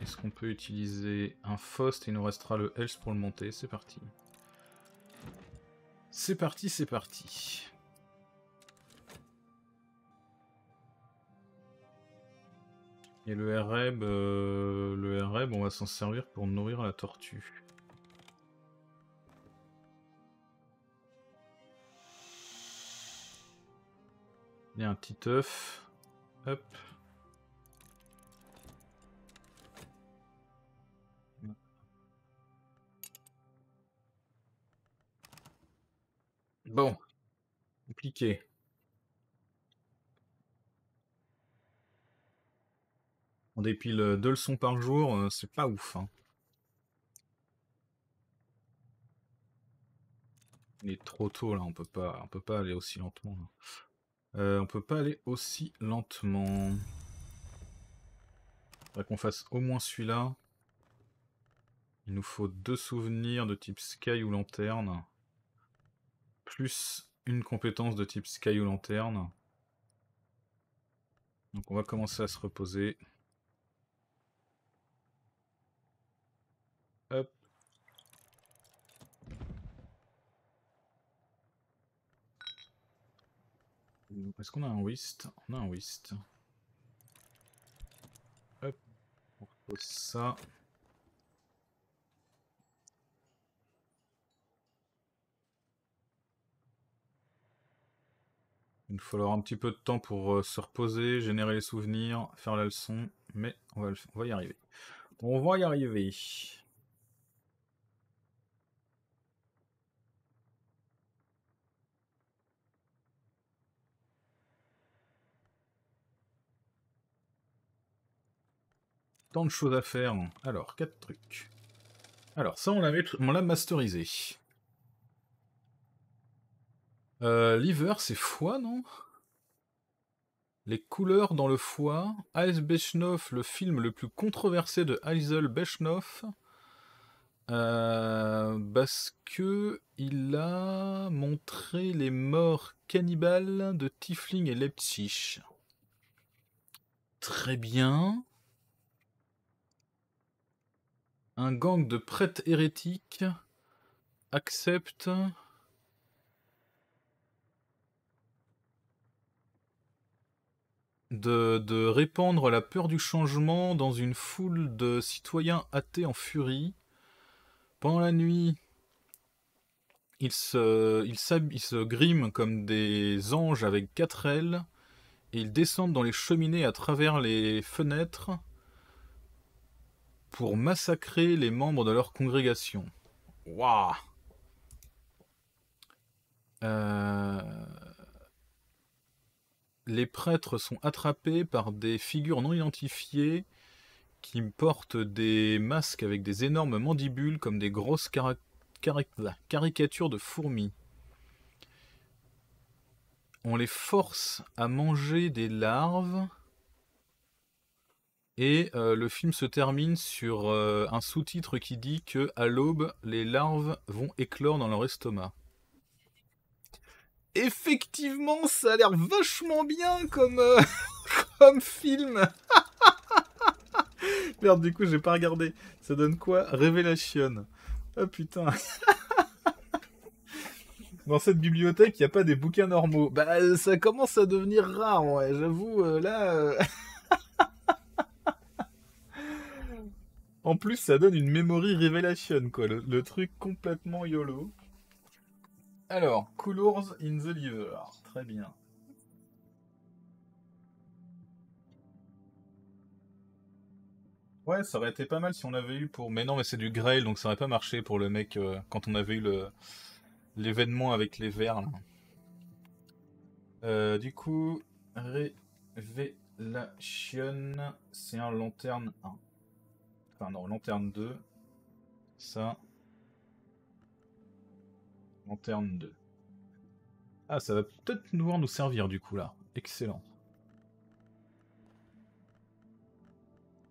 [SPEAKER 1] Est-ce qu'on peut utiliser un Faust et il nous restera le else pour le monter C'est parti. C'est parti, c'est parti. Et le REB, euh, le REB, on va s'en servir pour nourrir la tortue. Il y a un petit œuf. Hop. Bon. Compliqué. On dépile euh, deux leçons par jour, euh, c'est pas ouf. Hein. Il est trop tôt là, on peut pas, on peut pas aller aussi lentement. Euh, on peut pas aller aussi lentement. Faudrait qu'on fasse au moins celui-là. Il nous faut deux souvenirs de type sky ou lanterne plus une compétence de type Sky ou Lanterne. Donc on va commencer à se reposer. Hop. Est-ce qu'on a un whist On a un whist. Hop. On repose ça. Il nous falloir un petit peu de temps pour euh, se reposer, générer les souvenirs, faire la leçon, mais on va, on va y arriver. On va y arriver. Tant de choses à faire. Alors, quatre trucs. Alors, ça, on l'a masterisé. Euh, liver, c'est foie, non Les couleurs dans le foie. Alice Bechnov, le film le plus controversé de Heisel Bechnov. Euh, parce que il a montré les morts cannibales de Tifling et Leipzig. Très bien. Un gang de prêtres hérétiques accepte de, répandre la peur du changement dans une foule de citoyens athées en furie. Pendant la nuit, ils se, griment comme des anges avec quatre ailes, et ils descendent dans les cheminées à travers les fenêtres pour massacrer les membres de leur congrégation. Waouh les prêtres sont attrapés par des figures non identifiées qui portent des masques avec des énormes mandibules comme des grosses bah, caricatures de fourmis. On les force à manger des larves. Et euh, le film se termine sur euh, un sous-titre qui dit que à l'aube, les larves vont éclore dans leur estomac effectivement, ça a l'air vachement bien comme, euh, comme film. Merde, du coup, j'ai pas regardé. Ça donne quoi Révélation. Oh ah, putain. Dans cette bibliothèque, il n'y a pas des bouquins normaux. Bah, ça commence à devenir rare, ouais. J'avoue, euh, là. Euh. en plus, ça donne une memory Revelation. quoi. le truc complètement YOLO. Alors, Coolors in the Liver. Très bien. Ouais, ça aurait été pas mal si on avait eu pour. Mais non, mais c'est du Grail, donc ça aurait pas marché pour le mec euh, quand on avait eu le l'événement avec les vers. Là. Euh, du coup, Révélation, c'est un lanterne 1. Enfin, non, lanterne 2. Ça. Lanterne 2. Ah, ça va peut-être pouvoir nous servir du coup là. Excellent.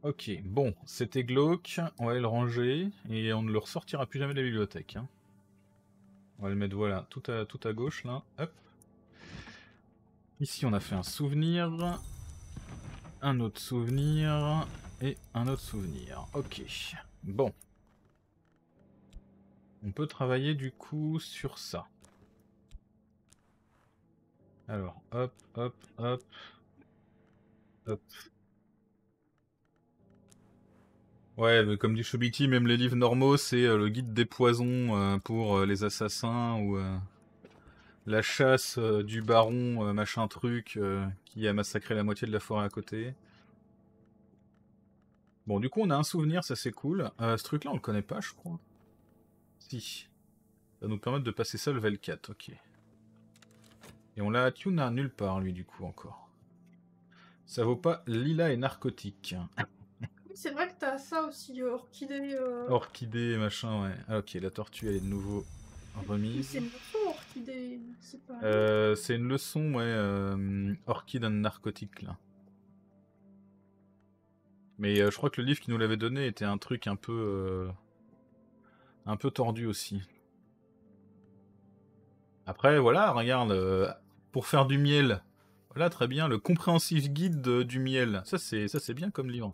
[SPEAKER 1] Ok, bon, c'était glauque, on va le ranger, et on ne le ressortira plus jamais de la bibliothèque. Hein. On va le mettre, voilà, tout à, tout à gauche, là, hop. Ici, on a fait un souvenir, un autre souvenir, et un autre souvenir, ok. Bon, on peut travailler du coup sur ça. Alors, hop, hop, hop. Ouais, comme dit Shobiti, même les livres normaux, c'est euh, le guide des poisons euh, pour euh, les assassins ou la chasse du baron machin truc qui a massacré la moitié de la forêt à côté. Bon, du coup, on a un souvenir, ça c'est cool. ce truc-là, on le connaît pas, je crois. Si. Ça va nous permettre de passer ça level 4, ok. Et on l'a tune à nulle part, lui, du coup, encore. Ça vaut pas lila et narcotique. C'est vrai que t'as ça aussi, orchidée... Euh. Orchidée, machin, ouais. Ah, ok, la tortue, elle est de nouveau remise. C'est une leçon, orchidée, c'est pas... Euh, c'est une leçon, ouais, euh, Orchidée, and narcotique, là. Mais je crois que le livre qui nous l'avait donné était un truc un peu un peu tordu aussi. Après, voilà, regarde, euh, pour faire du miel, voilà, très bien, le compréhensif guide du miel. Ça, c'est ça c'est bien comme livre.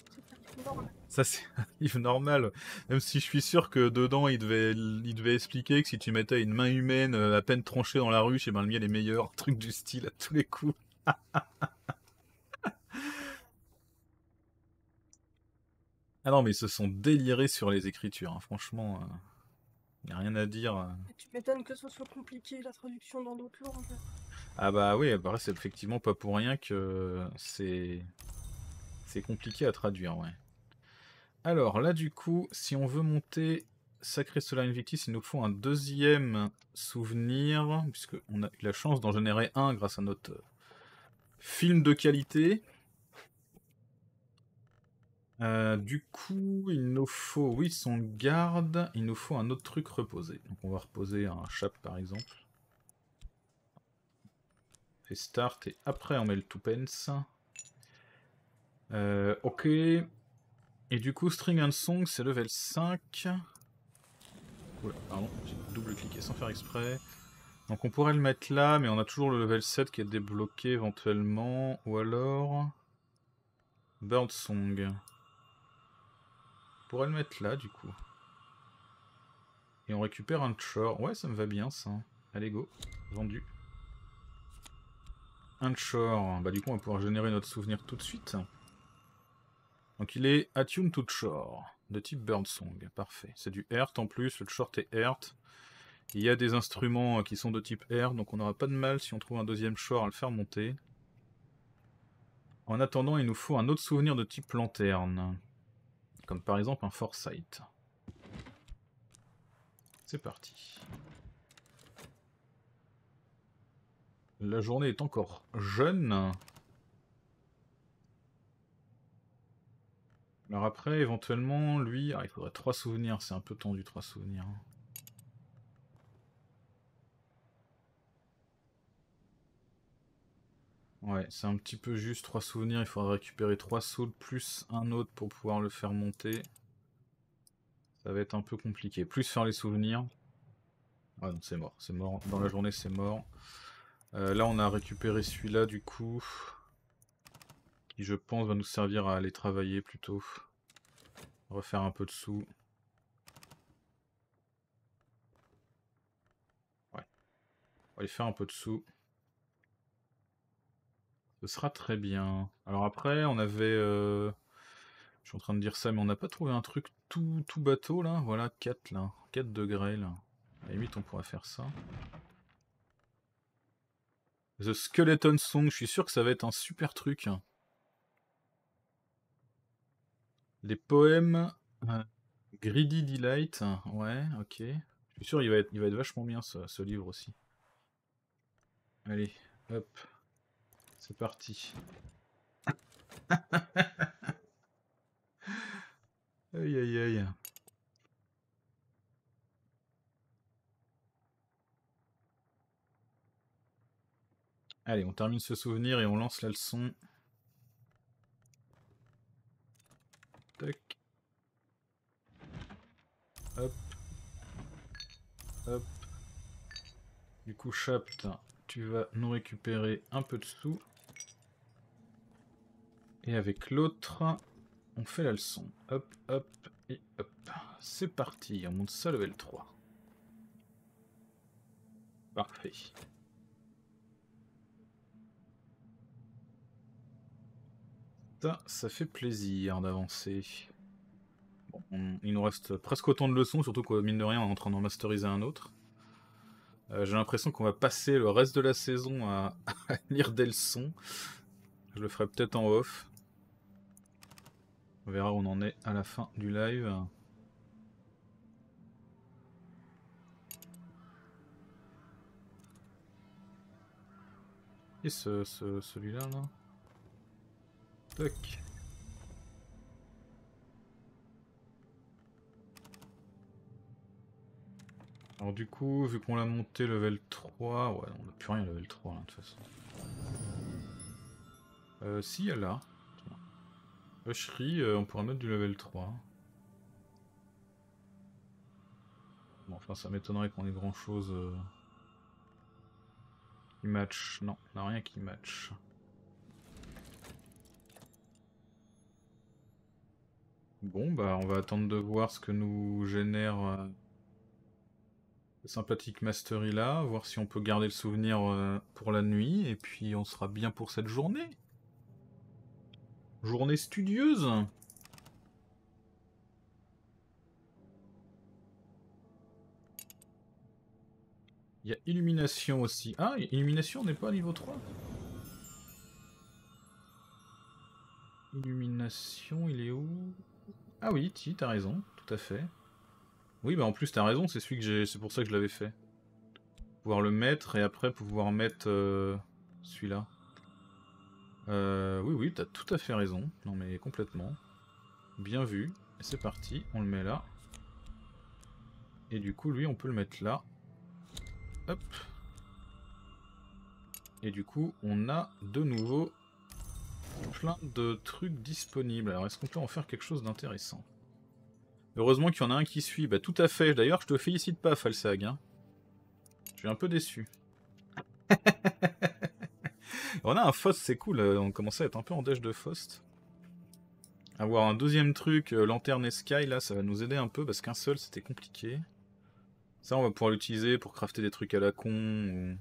[SPEAKER 1] Ça, c'est un livre normal. Même si je suis sûr que dedans, il devait, il devait expliquer que si tu mettais une main humaine euh, à peine tranchée dans la ruche, et eh ben, le miel est meilleur. Truc du style à tous les coups. ah non, mais ils se sont délirés sur les écritures, hein. franchement. Euh. Il a rien à dire. Tu m'étonnes que ce soit compliqué la traduction dans d'autres langues. Ah bah oui, bah c'est effectivement pas pour rien que c'est c'est compliqué à traduire, ouais. Alors là du coup, si on veut monter Sacré Solar Invictus, il nous faut un deuxième souvenir, puisque on a eu la chance d'en générer un grâce à notre film de qualité. Euh, du coup, il nous faut, oui, son garde, il nous faut un autre truc reposé. Donc on va reposer un chap par exemple. Et start, et après on met le two pence. Euh, ok. Et du coup, string and song, c'est level 5. pardon, j'ai double-cliqué sans faire exprès. Donc on pourrait le mettre là, mais on a toujours le level 7 qui est débloqué éventuellement. Ou alors... Bird Song pourrait le mettre là, du coup. Et on récupère un chore. Ouais, ça me va bien, ça. Allez, go. Vendu. Un chore. Bah, du coup, on va pouvoir générer notre souvenir tout de suite. Donc, il est attuned to chore, de type Song. Parfait. C'est du Hert en plus. Le short est Earth. Il y a des instruments euh, qui sont de type Earth, donc on n'aura pas de mal si on trouve un deuxième shore à le faire monter. En attendant, il nous faut un autre souvenir de type lanterne. Comme par exemple un Foresight. C'est parti. La journée est encore jeune. Alors après, éventuellement, lui... Ah, il faudrait trois souvenirs, c'est un peu tendu, trois souvenirs. Ouais, c'est un petit peu juste trois souvenirs. Il faudra récupérer trois sauts plus un autre pour pouvoir le faire monter. Ça va être un peu compliqué. Plus faire les souvenirs. Ah non, c'est mort. C'est mort. Dans la journée, c'est mort. Euh, là, on a récupéré celui-là, du coup. Qui, je pense, va nous servir à aller travailler, plutôt. Refaire un peu de sous. Ouais. On va aller faire un peu de sous. Ce sera très bien. Alors après, on avait. Euh, je suis en train de dire ça, mais on n'a pas trouvé un truc tout, tout bateau là. Voilà, 4 là. 4 degrés là. À la limite, on pourra faire ça. The Skeleton Song, je suis sûr que ça va être un super truc. Les poèmes euh, Greedy Delight, ouais, ok. Je suis sûr il va être, va être vachement bien ce, ce livre aussi. Allez, hop. C'est parti. Allez, on termine ce souvenir et on lance la leçon. Tac. Hop. Hop. Du coup, chat, tu vas nous récupérer un peu de sous. Et avec l'autre, on fait la leçon. Hop, hop, et hop. C'est parti, on monte ça level 3. Parfait. Ça, ça fait plaisir d'avancer. Bon, il nous reste presque autant de leçons, surtout que mine de rien, est en train d'en masteriser un autre. Euh, j'ai l'impression qu'on va passer le reste de la saison à lire des leçons. Je le ferai peut-être en off. On verra où on en est à la fin du live. Et ce, celui-là, là Toc Alors du coup, vu qu'on l'a monté level 3, ouais, on n'a plus rien level 3 là, hein, de toute façon. Euh, si, elle là. Euh, on pourrait mettre du level 3. Bon, enfin, ça m'étonnerait qu'on ait grand chose euh, qui match. Non, a rien qui match. Bon, bah, on va attendre de voir ce que nous génère euh, sympathique mastery là, voir si on peut garder le souvenir pour la nuit, et puis on sera bien pour cette journée. Journée studieuse Il y a illumination aussi. Ah, illumination n'est pas niveau 3 Illumination, il est où Ah oui, tu t'as raison, tout à fait. Oui, bah en plus t'as raison, c'est celui que j'ai, c'est pour ça que je l'avais fait. Pouvoir le mettre et après pouvoir mettre euh, celui-là. Euh, oui, oui, t'as tout à fait raison. Non, mais complètement. Bien vu. C'est parti, on le met là. Et du coup, lui, on peut le mettre là. Hop. Et du coup, on a de nouveau plein de trucs disponibles. Alors, est-ce qu'on peut en faire quelque chose d'intéressant Heureusement qu'il y en a un qui suit. Bah, tout à fait. D'ailleurs, je te félicite pas, Falsag. Hein. Je suis un peu déçu. On a un Faust, c'est cool. Euh, on commençait à être un peu en dèche de Faust. Avoir un deuxième truc, euh, lanterne et sky, là, ça va nous aider un peu, parce qu'un seul, c'était compliqué. Ça, on va pouvoir l'utiliser pour crafter des trucs à la con, ou...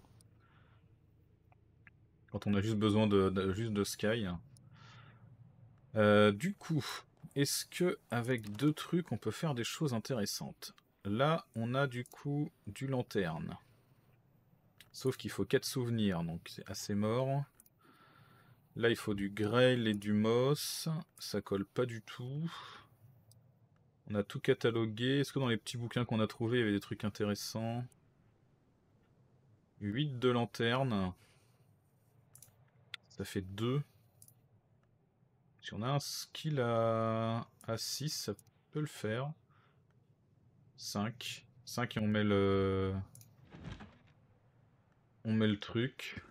[SPEAKER 1] Quand on a juste besoin de, juste de sky. Euh, du coup, est-ce que avec deux trucs, on peut faire des choses intéressantes Là, on a du coup du lanterne. Sauf qu'il faut 4 souvenirs, donc c'est assez mort. Là, il faut du Grail et du moss. Ça colle pas du tout. On a tout catalogué. Est-ce que dans les petits bouquins qu'on a trouvés, il y avait des trucs intéressants 8 de lanterne. Ça fait 2. Si on a un skill à 6, ça peut le faire. 5. 5 et on met le... On met le truc.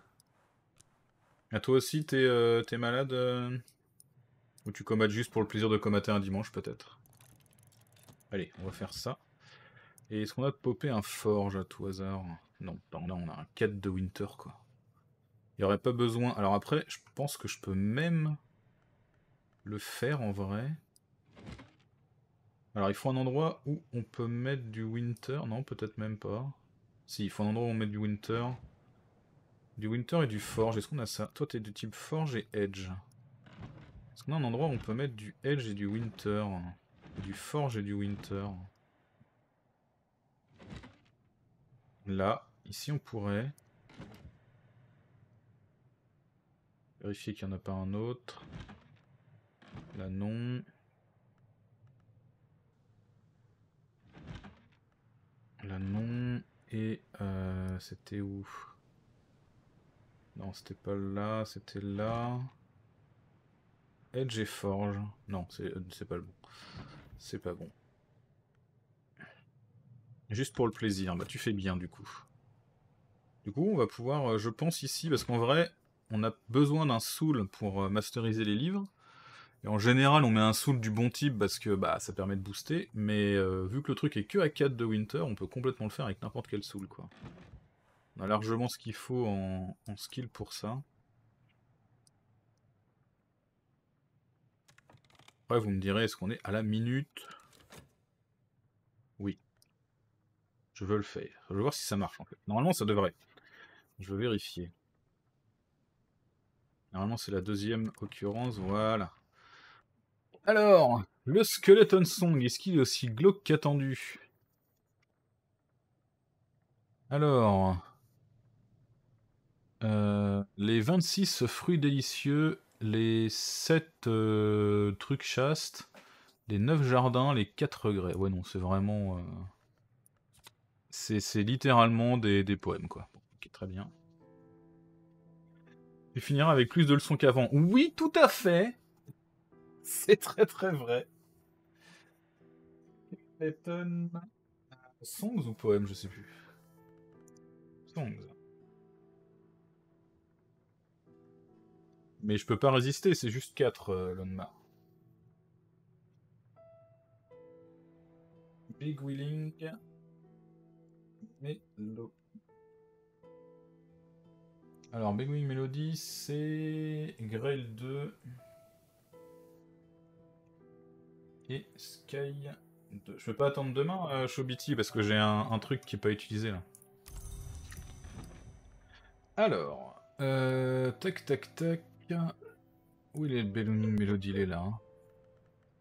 [SPEAKER 1] À ah, toi aussi, t'es euh, malade euh, Ou tu combattes juste pour le plaisir de combattre un dimanche, peut-être Allez, on va faire ça. Et est-ce qu'on a popé un forge à tout hasard Non, là on a un 4 de winter, quoi. Il n'y aurait pas besoin. Alors après, je pense que je peux même le faire en vrai. Alors il faut un endroit où on peut mettre du winter. Non, peut-être même pas. Si, il faut un endroit où on met du winter. Du Winter et du Forge, est-ce qu'on a ça Toi, t'es du type Forge et Edge. Est-ce qu'on a un endroit où on peut mettre du Edge et du Winter Du Forge et du Winter Là, ici on pourrait... Vérifier qu'il n'y en a pas un autre. Là non. Là non. Et euh, c'était où non, c'était pas là, c'était là. Edge et Forge. Non, euh, c'est pas le bon. C'est pas bon. Juste pour le plaisir, bah tu fais bien du coup. Du coup, on va pouvoir, euh, je pense ici, parce qu'en vrai, on a besoin d'un soul pour euh, masteriser les livres. Et en général, on met un soul du bon type parce que bah, ça permet de booster, mais vu que le truc est que à 4 de Winter, on peut complètement le faire avec n'importe quel soul, quoi. On a largement ce qu'il faut en, skill pour ça. Après, vous me direz, est-ce qu'on est à la minute Oui. Je veux le faire. Je veux voir si ça marche, en fait. Normalement, ça devrait. Je veux vérifier. Normalement, c'est la deuxième occurrence. Voilà. Alors, le Skeleton Song, est-ce qu'il est aussi glauque qu'attendu Alors... Euh, les 26 fruits délicieux, les 7 euh, trucs chastes, les 9 jardins, les 4 regrets. Ouais, non, c'est vraiment. Euh, c'est littéralement des, poèmes, quoi. ok, très bien. Et finir avec plus de leçons qu'avant. Oui, tout à fait C'est très très vrai. Songs ou poèmes, je sais plus. Songs. Mais je peux pas résister, c'est juste 4, euh, Lonmar. Big Willing Melo. Alors, Big Willing Melody, c'est Grail 2 et Sky 2. Je peux pas attendre demain, euh, Shobiti, parce que j'ai un, truc qui est pas utilisé là. Alors, euh, tac tac tac. Où il est le Mélodie Il est là. Hein.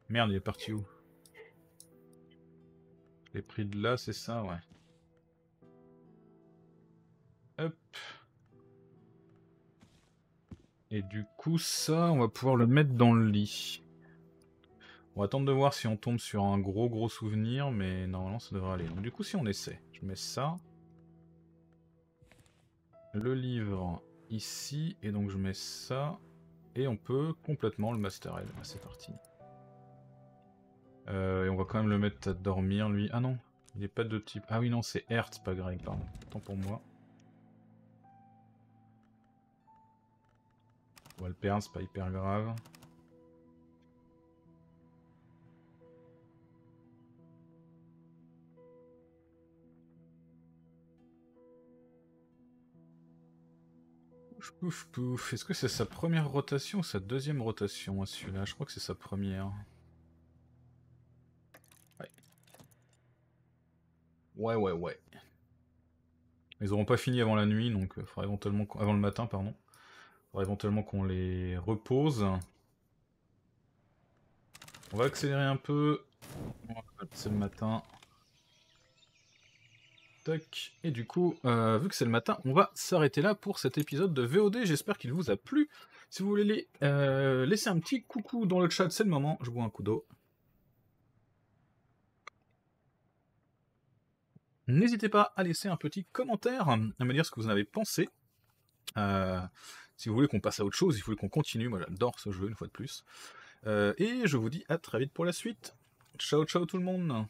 [SPEAKER 1] Merde, il est parti où Les prix de là, c'est ça, ouais. Hop. Et du coup, ça, on va pouvoir le mettre dans le lit. On va attendre de voir si on tombe sur un gros gros souvenir, mais normalement ça devrait aller. Donc du coup, si on essaie, je mets ça. Le livre, ici, et donc je mets ça, et on peut complètement le master elle, ah, c'est parti. Euh, et on va quand même le mettre à dormir, lui. Ah non, il n'est pas de type... Ah oui, non, c'est Hertz, pas Greg, pardon. Tant pour moi. le Walpern, c'est pas hyper grave. Pouf, pouf, Est-ce que c'est sa première rotation ou sa deuxième rotation, hein, celui-là Je crois que c'est sa première. Ouais. Ouais, ouais, ouais. Ils auront pas fini avant la nuit, donc il euh, faudra éventuellement... Avant le matin, pardon. éventuellement qu'on les repose. On va accélérer un peu. c'est le matin. Et du coup, euh, vu que c'est le matin, on va s'arrêter là pour cet épisode de VOD. J'espère qu'il vous a plu. Si vous voulez euh, laisser un petit coucou dans le chat, c'est le moment. Je bois un coup d'eau. N'hésitez pas à laisser un petit commentaire, à me dire ce que vous en avez pensé. Euh, si vous voulez qu'on passe à autre chose, il faut qu'on continue, moi j'adore ce jeu une fois de plus. et je vous dis à très vite pour la suite. Ciao ciao tout le monde.